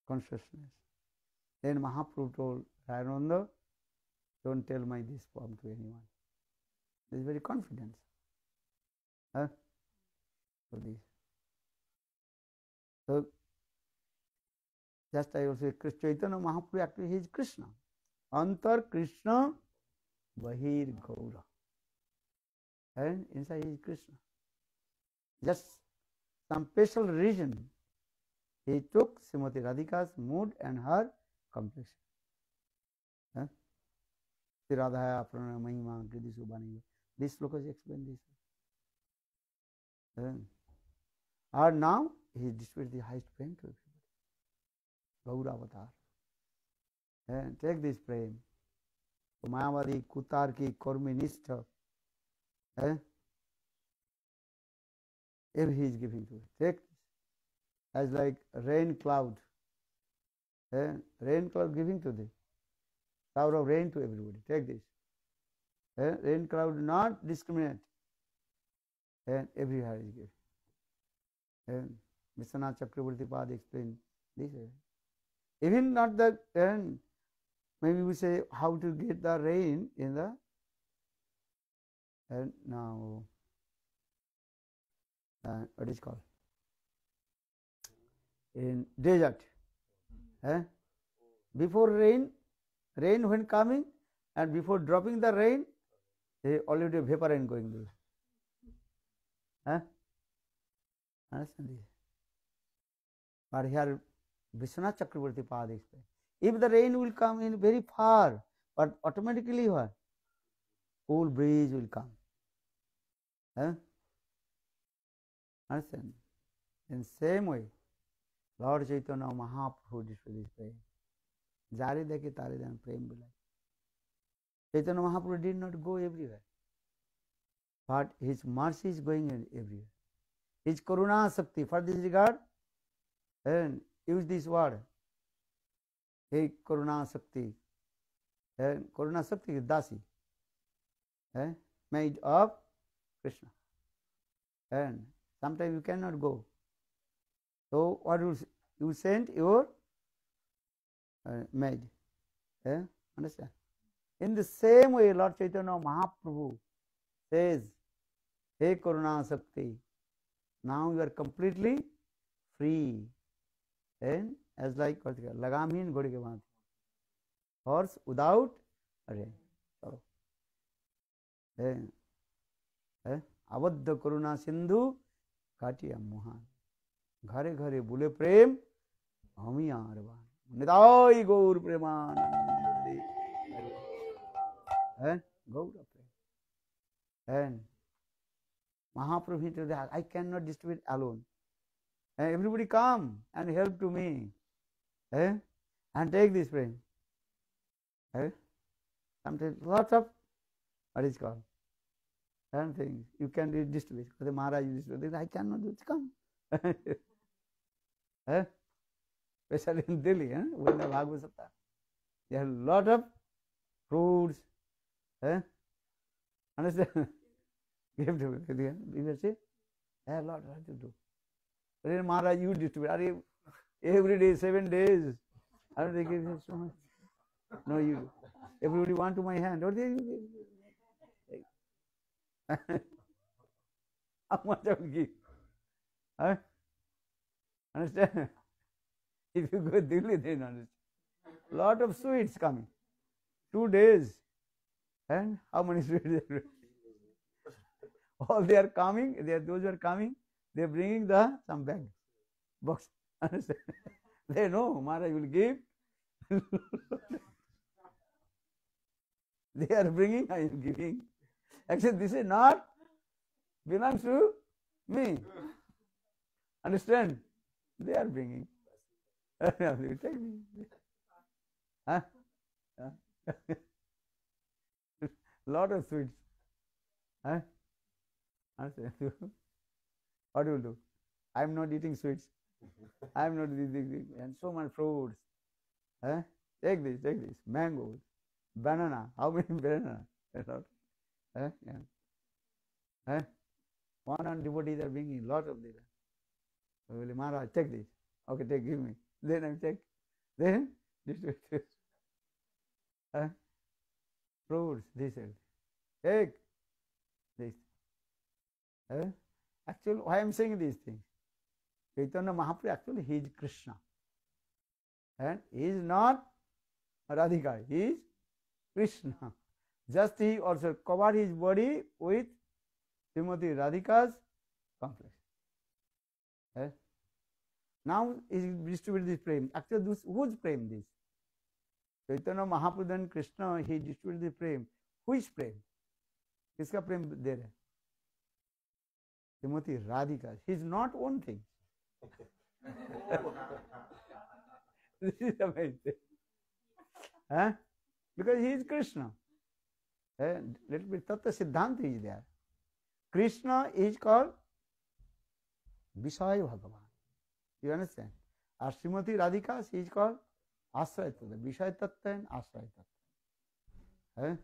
Speaker 1: consciousness. Then Mahaprabhu told Rai don't tell my this form to anyone. There is very confidence. Huh? For this. So just I say Krishna Chaitanya Mahaprabhu actually he is Krishna. Antar Krishna Bahir Gaura. And inside he is Krishna. Just some special reason he took Srimati Radhika's mood and her complexion. Shri Radha अपन महिमा कृति सुबानी this shloka is explain this are Mayavadi कुतार की कर्मिनिष्ठ है rain cloud rain cloud giving to this cloud of rain to everybody. Take this. Eh? rain cloud not discriminate. And eh? everywhere is given. And eh? Vishwanath the Pad explained this. Even not the and maybe we say how to get the rain in the and now uh, what is called in desert. Eh? Before rain, rain when coming and before dropping the rain they already vapor and going there huh understand this but here vishwanath chakravarti pad is there if the rain will come in very far but automatically what cool breeze will come ha huh understand in same way lord chaitanya mahaprabhu did this way जारे देखे तारे जान प्रेम बुलाए चैतन्य महाप्रभु did not go everywhere. But his mercy is going everywhere. His Karuna Sakti. For this regard, and use this word. Hey, Karuna Sakti. And Karuna Sakti is Dasi. And made of Krishna. And sometimes you cannot go. So what you, you sent your image. Yeah? Understand? In the same way, Lord Chaitanya Mahaprabhu says, Hey Karuna Sakti, now you are completely free. And as like Lagamhin Godi ke baad. Horse without अरे चलो है अवध करुणा सिंधु काटिया मुहान घरे घरे बोले प्रेम हम ही आरवा निदाय गौर Premanandi and Gaura pray. And Mahaprabhu told them, I cannot distribute alone. everybody come and help to me. And take this praying. Sometimes lots of what is called? And things. You can distribute. The Maharaj distribute. I cannot do Come. especially in Delhi, eh? we have Bhagavad Gita. There are a lot of fruits. Eh? Understand? Give to you will see. There are a lot to do. Then Maharaj, you distribute. Every day, seven days. I don't think it's so much. No, you. Everybody want to my hand. Or they, how much I will give? Huh? Understand? If you go Delhi, then do understand. Lot of sweets coming. Two days. And how many sweets? All they are coming, they are, those who are coming, they are bringing the some bag, box. Understand? they know Maharaj will give. they are bringing, I am giving. Actually, this is not belongs to me. Understand? They are bringing you me. Huh? huh? lot of sweets. Huh? What you do? I am not eating sweets. I am not eating and so much fruits. Huh? Take this, take this. Mango, banana. How many banana? A lot. Huh? Yeah. Huh? One and devotees are bringing lot of this. Maharaj, take this. Okay, take, give me. Then I'm check. Then this destructive. Uh, fruits, this and egg. This. Uh, actually, why I'm saying these things? Chaitanya Mahaprabhu actually he is Krishna. And he is not Radhika, he is Krishna. Just he also covered his body with Srimati Radhika's complex. Uh, Now he distributed this prem. Actually, this, whose prem this? Chaitanya Mahaprabhu and Krishna, he distributed the prem. Which prem? किसका प्रेम दे रहे Shrimati radhika ही is not own thing this is amazing. huh? Because he is Krishna. hey, little bit tatva siddhanta is there. Krishna is called Visaya Bhagavan. You understand? Our Srimati Radhika, she is called Ashraya Tattva, Vishaya Tattva and Ashraya Tattva. Eh?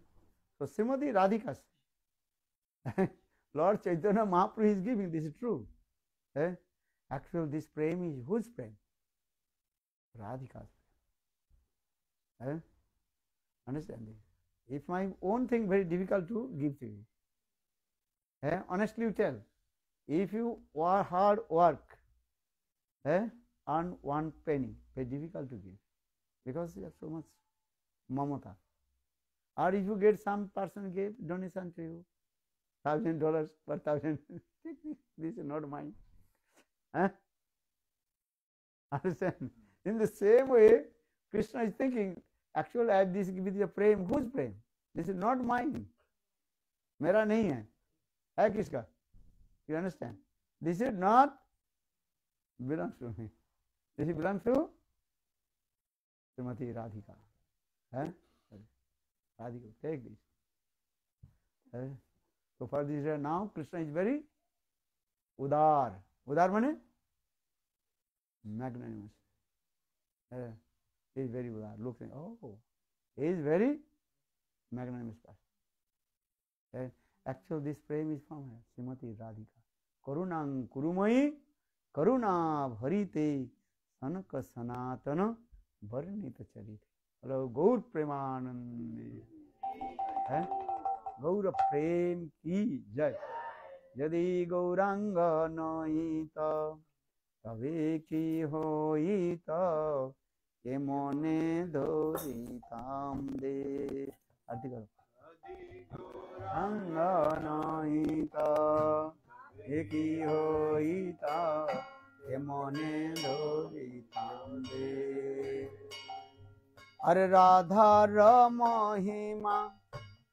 Speaker 1: So Srimati Radhika, Lord Chaitanya Mahaprabhu is giving, this is true. Eh? Actually, this prem is whose prem? Radhika's prem. Eh? Understand this? If my own thing very difficult to give to you. Eh? Honestly, you tell. If you are hard work, eh, earn one penny. Very difficult to give because you have so much mamata. Or if you get some person gave donation to you, thousand dollars per thousand. this is not mine. Eh? Understand? In the same way, Krishna is thinking, actually I have this with your prem whose prem this is not mine मेरा नहीं है है किसका you understand this is not belongs to me. She belongs to Srimati Radhika. Huh? Radhika, take this. Huh? So for this reason now Krishna is very udar. Udar means magnanimous. Uh, he is very udar. Look, oh, he is very magnanimous person. Uh, actually, this frame is from her, Srimati Radhika. Karunang Kurumayi करुणा भरिते सनक सनातन वर्णित चरित बोलो मतलब गौर प्रेमानंद है गौर प्रेम की जय यदि गौरांग नई तो तवे की तो के मने धोरिताम दे आरती अंग गौरांग नईत एक ही हो ईता दे अरे राधा रमहिमा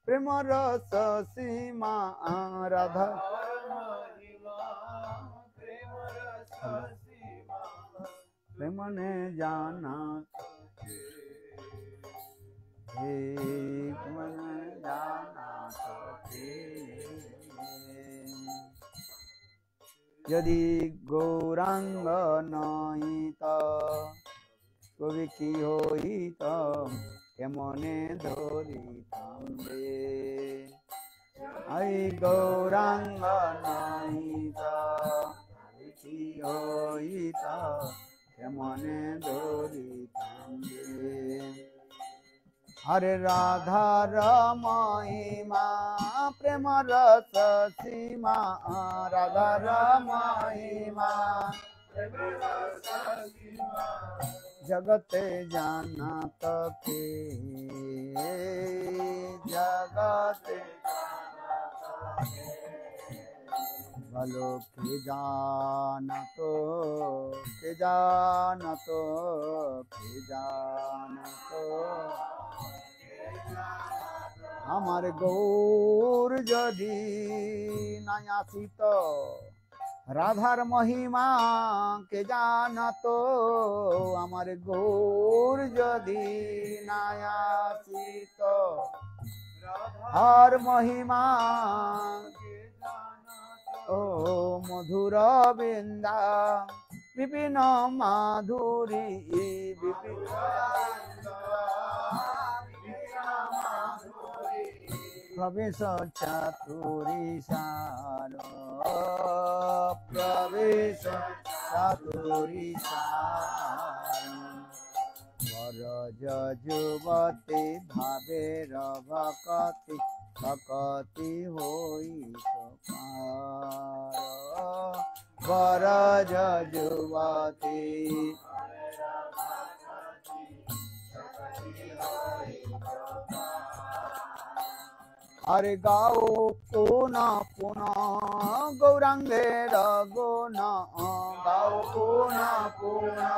Speaker 1: प्रेम रस सीमा राधा प्रेम ने जाना हे मन
Speaker 2: जाना तो
Speaker 1: যদি গৌরাঙ্গ নহিত কবি কি হইত এমনে ধরিতাম রে আই গৌরাঙ্গ নহিত কি হইত এমনে ধরিতাম রে हरे राधा रमाइमा प्रेम रस सीमा राधा रमाइमा जगते जानत के जगते जानत के ভালো কে জানাতো কে জানাতো কে জানাতো আমার গৌর যদি নাই আসিত রাধার মহিমা কে জানাতো আমার গৌর যদি
Speaker 2: নাই আসিত
Speaker 1: রাধার মহিমা ও মধুর বৃন্দা বিপিন মাধুরী বিপিন প্রবেশ চাতুরী সার প্রবেশ চাতুরী সার যুবতী ভাবে রবকতী અકતી હોય કપાર વરજ જુવાતી अरे पुना कोना कोना गौरांगे रघोना गाओ कोना पुना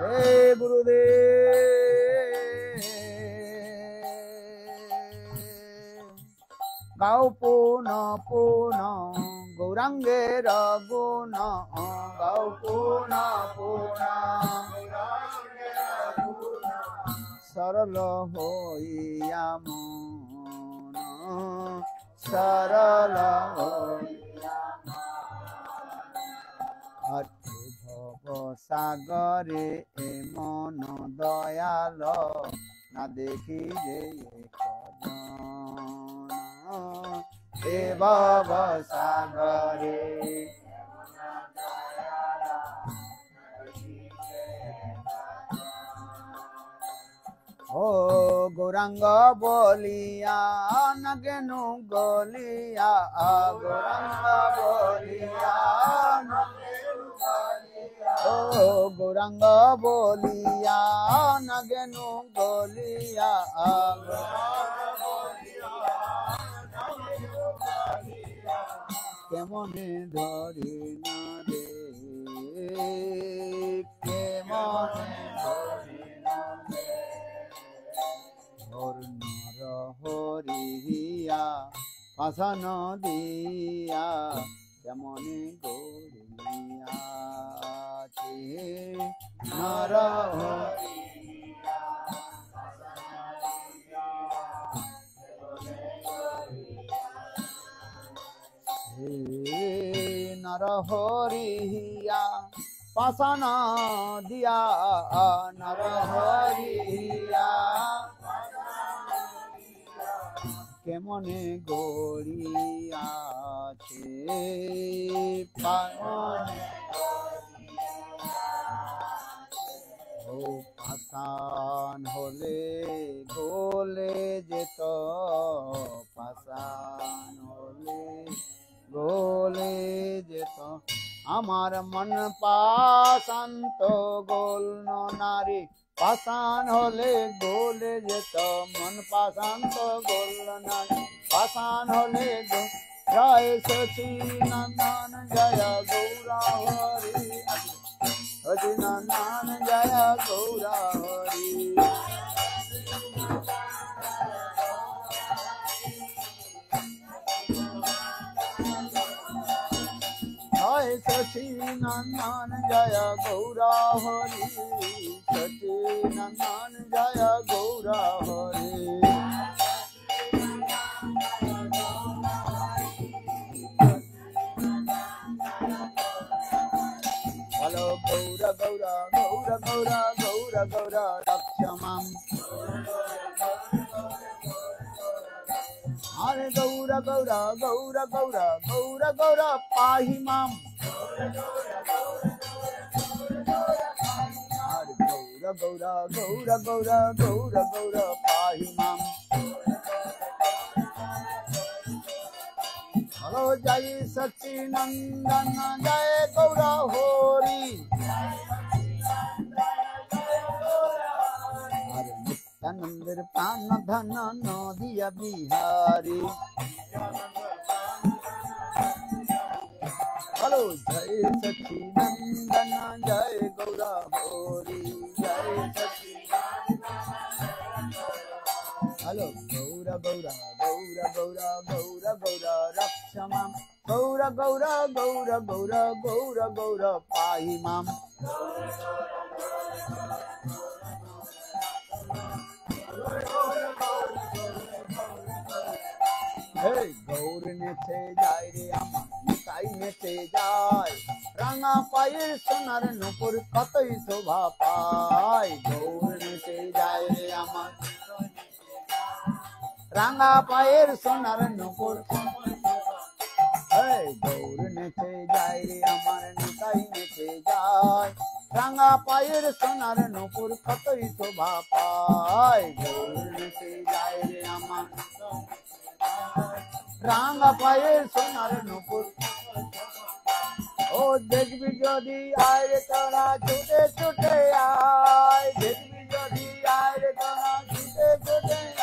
Speaker 1: हे गुरुदेव গাও পুন পুন গৌরাঙ্গের গুণ গাও পুন পুন সরল হইয়া মন সরল অতি ভব সাগরে মন দয়াল না দেখিলে কদম
Speaker 2: देवावसागरे
Speaker 1: ओ गुरंग बोलिया नगनु गोलिया गौरंग बोलिया ओ गौरंग बोलिया नगनु गोलिया गुरंग কেমনে ধরে না রে কেমনে ধরে
Speaker 2: না রে
Speaker 1: হর নর হরিয়া ফাসান দিয়া কেমনে গরিয়া নর হরিয়া পাশান দিয়া নর হরিয়া কেমনে গড়িয়াছে ও পাশান হলে গোলে যেত পাসান গোলে যেত আমার মন পাশান্ত গোল নারী পাশান হলে গোলে যেত মন পাশান্ত গোল নারী পাশান হলে জয় সচি নন্দন জয় গৌরা হরি সচি
Speaker 2: নন্দন
Speaker 1: জয় গৌরা হরি सचे नंदन जया गौरा हरे सचे नंदन जया गौरा हरे हेलो गौरा गौरा गौरा गौरा गौरा गौरा हर गौर गौर गौर गौर गौर गौर पाहि माम
Speaker 2: हर गौर गौर
Speaker 1: गौर गौर गौर गौर पाहि माम हलो जय सचिनंदन जय गौर होरी धनंदर पान धन नदिया बिहारी हलो जय सखी नंदन जय गौरा भोरी जय सखी हलो गौरा गौरा गौरा गौरा गौरा गौरा रक्षा माम गौरा गौरा गौरा गौरा गौरा गौरा पाही माम
Speaker 2: নেচে যায় রে আমার
Speaker 1: তাই নেচে যায় রাঙা পায়ের সোনার নকুর কতই শোভা পায় গৌর নেচে যায় রে আমার রাঙা পায়ের সোনার নকুর গৌর নেচে যায় রে আমার তাই নেচে যায় রাঙা পায়ের সোনার নকুর কতই শোভা পায় গৌর নেচে যায় রে আমার रांगा पाए सोनारे नूपुर ओ देख भी जो दी आये तो ना छुटे छुटे आये देख भी जो दी आये तो ना छुटे छुटे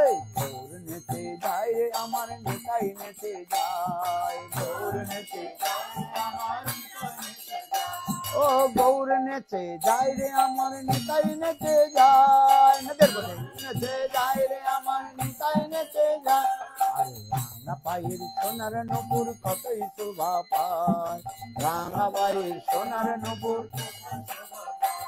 Speaker 1: এই ভোর নেচে যায় রে আমার নেতাই নেচে যায় ভোর নেচে ও গৌর নেচে যাই রে আমার নেতাই নেচে যায় নেচের রে আমার নেতাই নেচে যায় আরে রাঙা পায়ের সোনার নপুর কতই শোভা পায় রাঙা পায়ের সোনার নপুর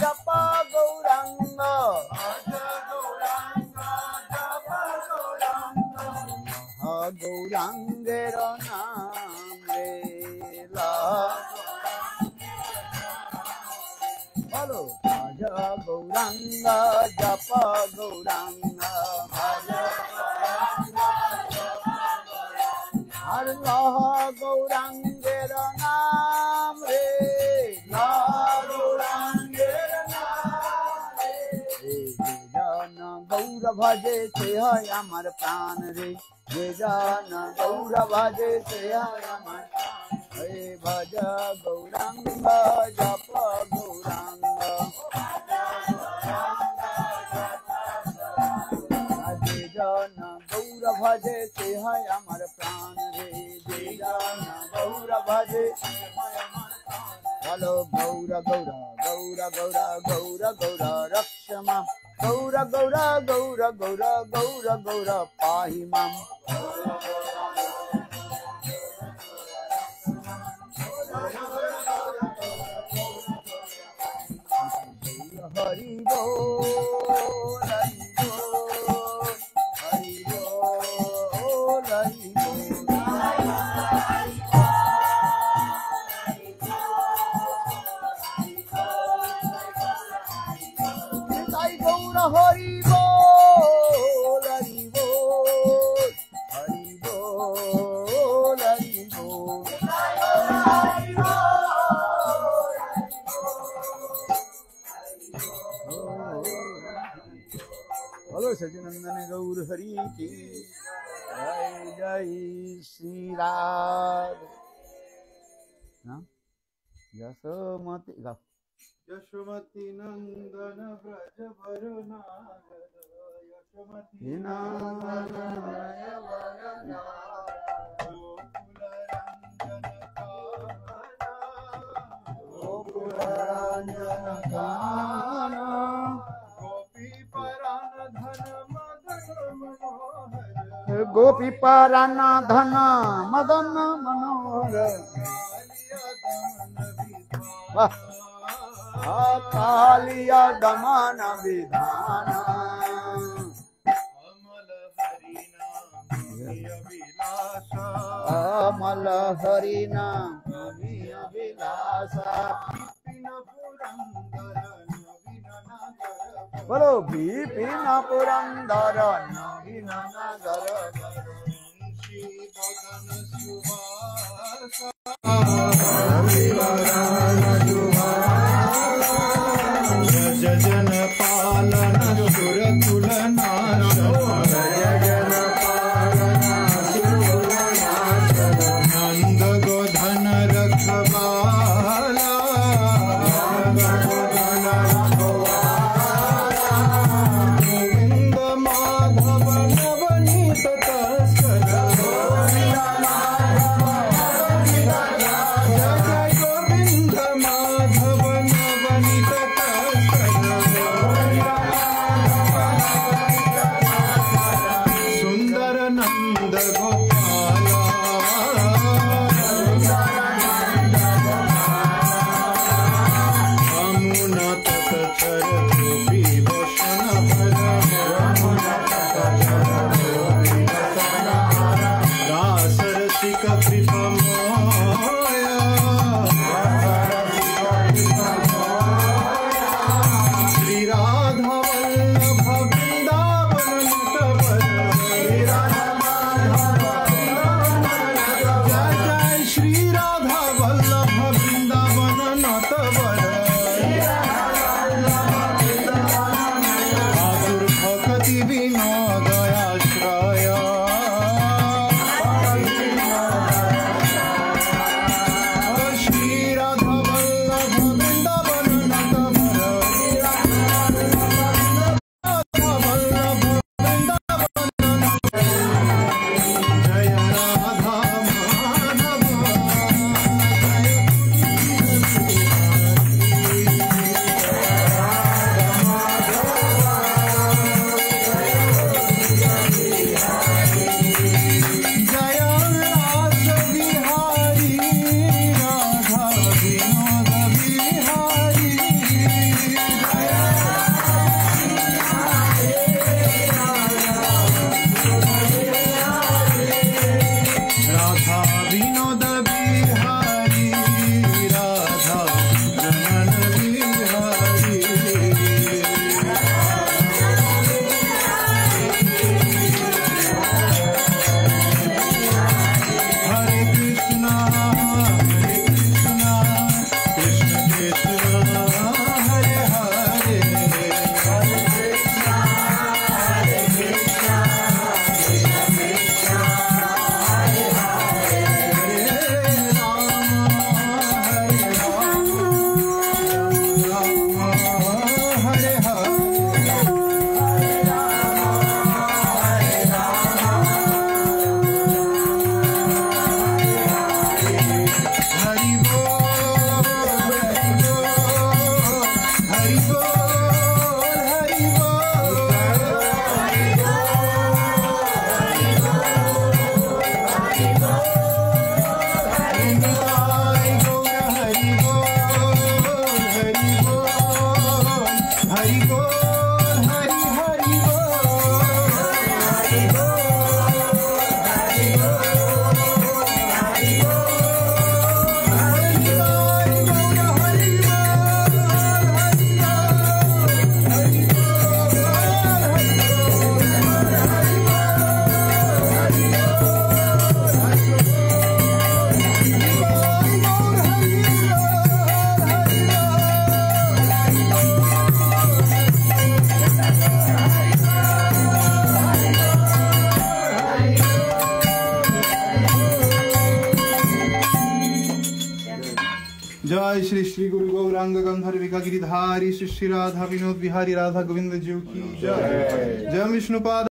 Speaker 1: Japa Gauranga. গৌরাঙ্গের নাম রে বলো ভজ
Speaker 2: গৌরাঙ্গ জপ গৌরাঙ্গ আর লহ গৌরাঙ্গের নাম
Speaker 1: ভজে সে হয় আমার প্রাণ রে যে জন গৌর ভজে সে হয় আমার
Speaker 2: হরে ভজ গৌরাঙ্গ জপ গৌরাঙ্গ যে জন গৌর
Speaker 1: ভজে সে হয় আমার প্রাণ রে যে জন গৌর ভজে হলো গৌর গৌর গৌর গৌর গৌর গৌর রক্ষমা गौर गौर गौर गौर गौर गौर पाही माम
Speaker 2: हरि बोल
Speaker 1: हरि की जय जय श्री राम यशोमती गाओ
Speaker 2: यशोमती नंदन ब्रज
Speaker 1: यशोमती नंदन
Speaker 2: गोकुलरंजन काना गोपी परान धन
Speaker 1: गोपी पाराना धना मदन मनोहर
Speaker 2: कालिया दमन
Speaker 1: विधान
Speaker 2: अमल हरिना अभिलाषा
Speaker 1: বলো বিপিন পুরন্দর
Speaker 2: নবীনগর শিবদন শিবা बिहारी श्री श्री राधा विनोद बिहारी राधा गोविंद जीव की जय जय विष्णुपाद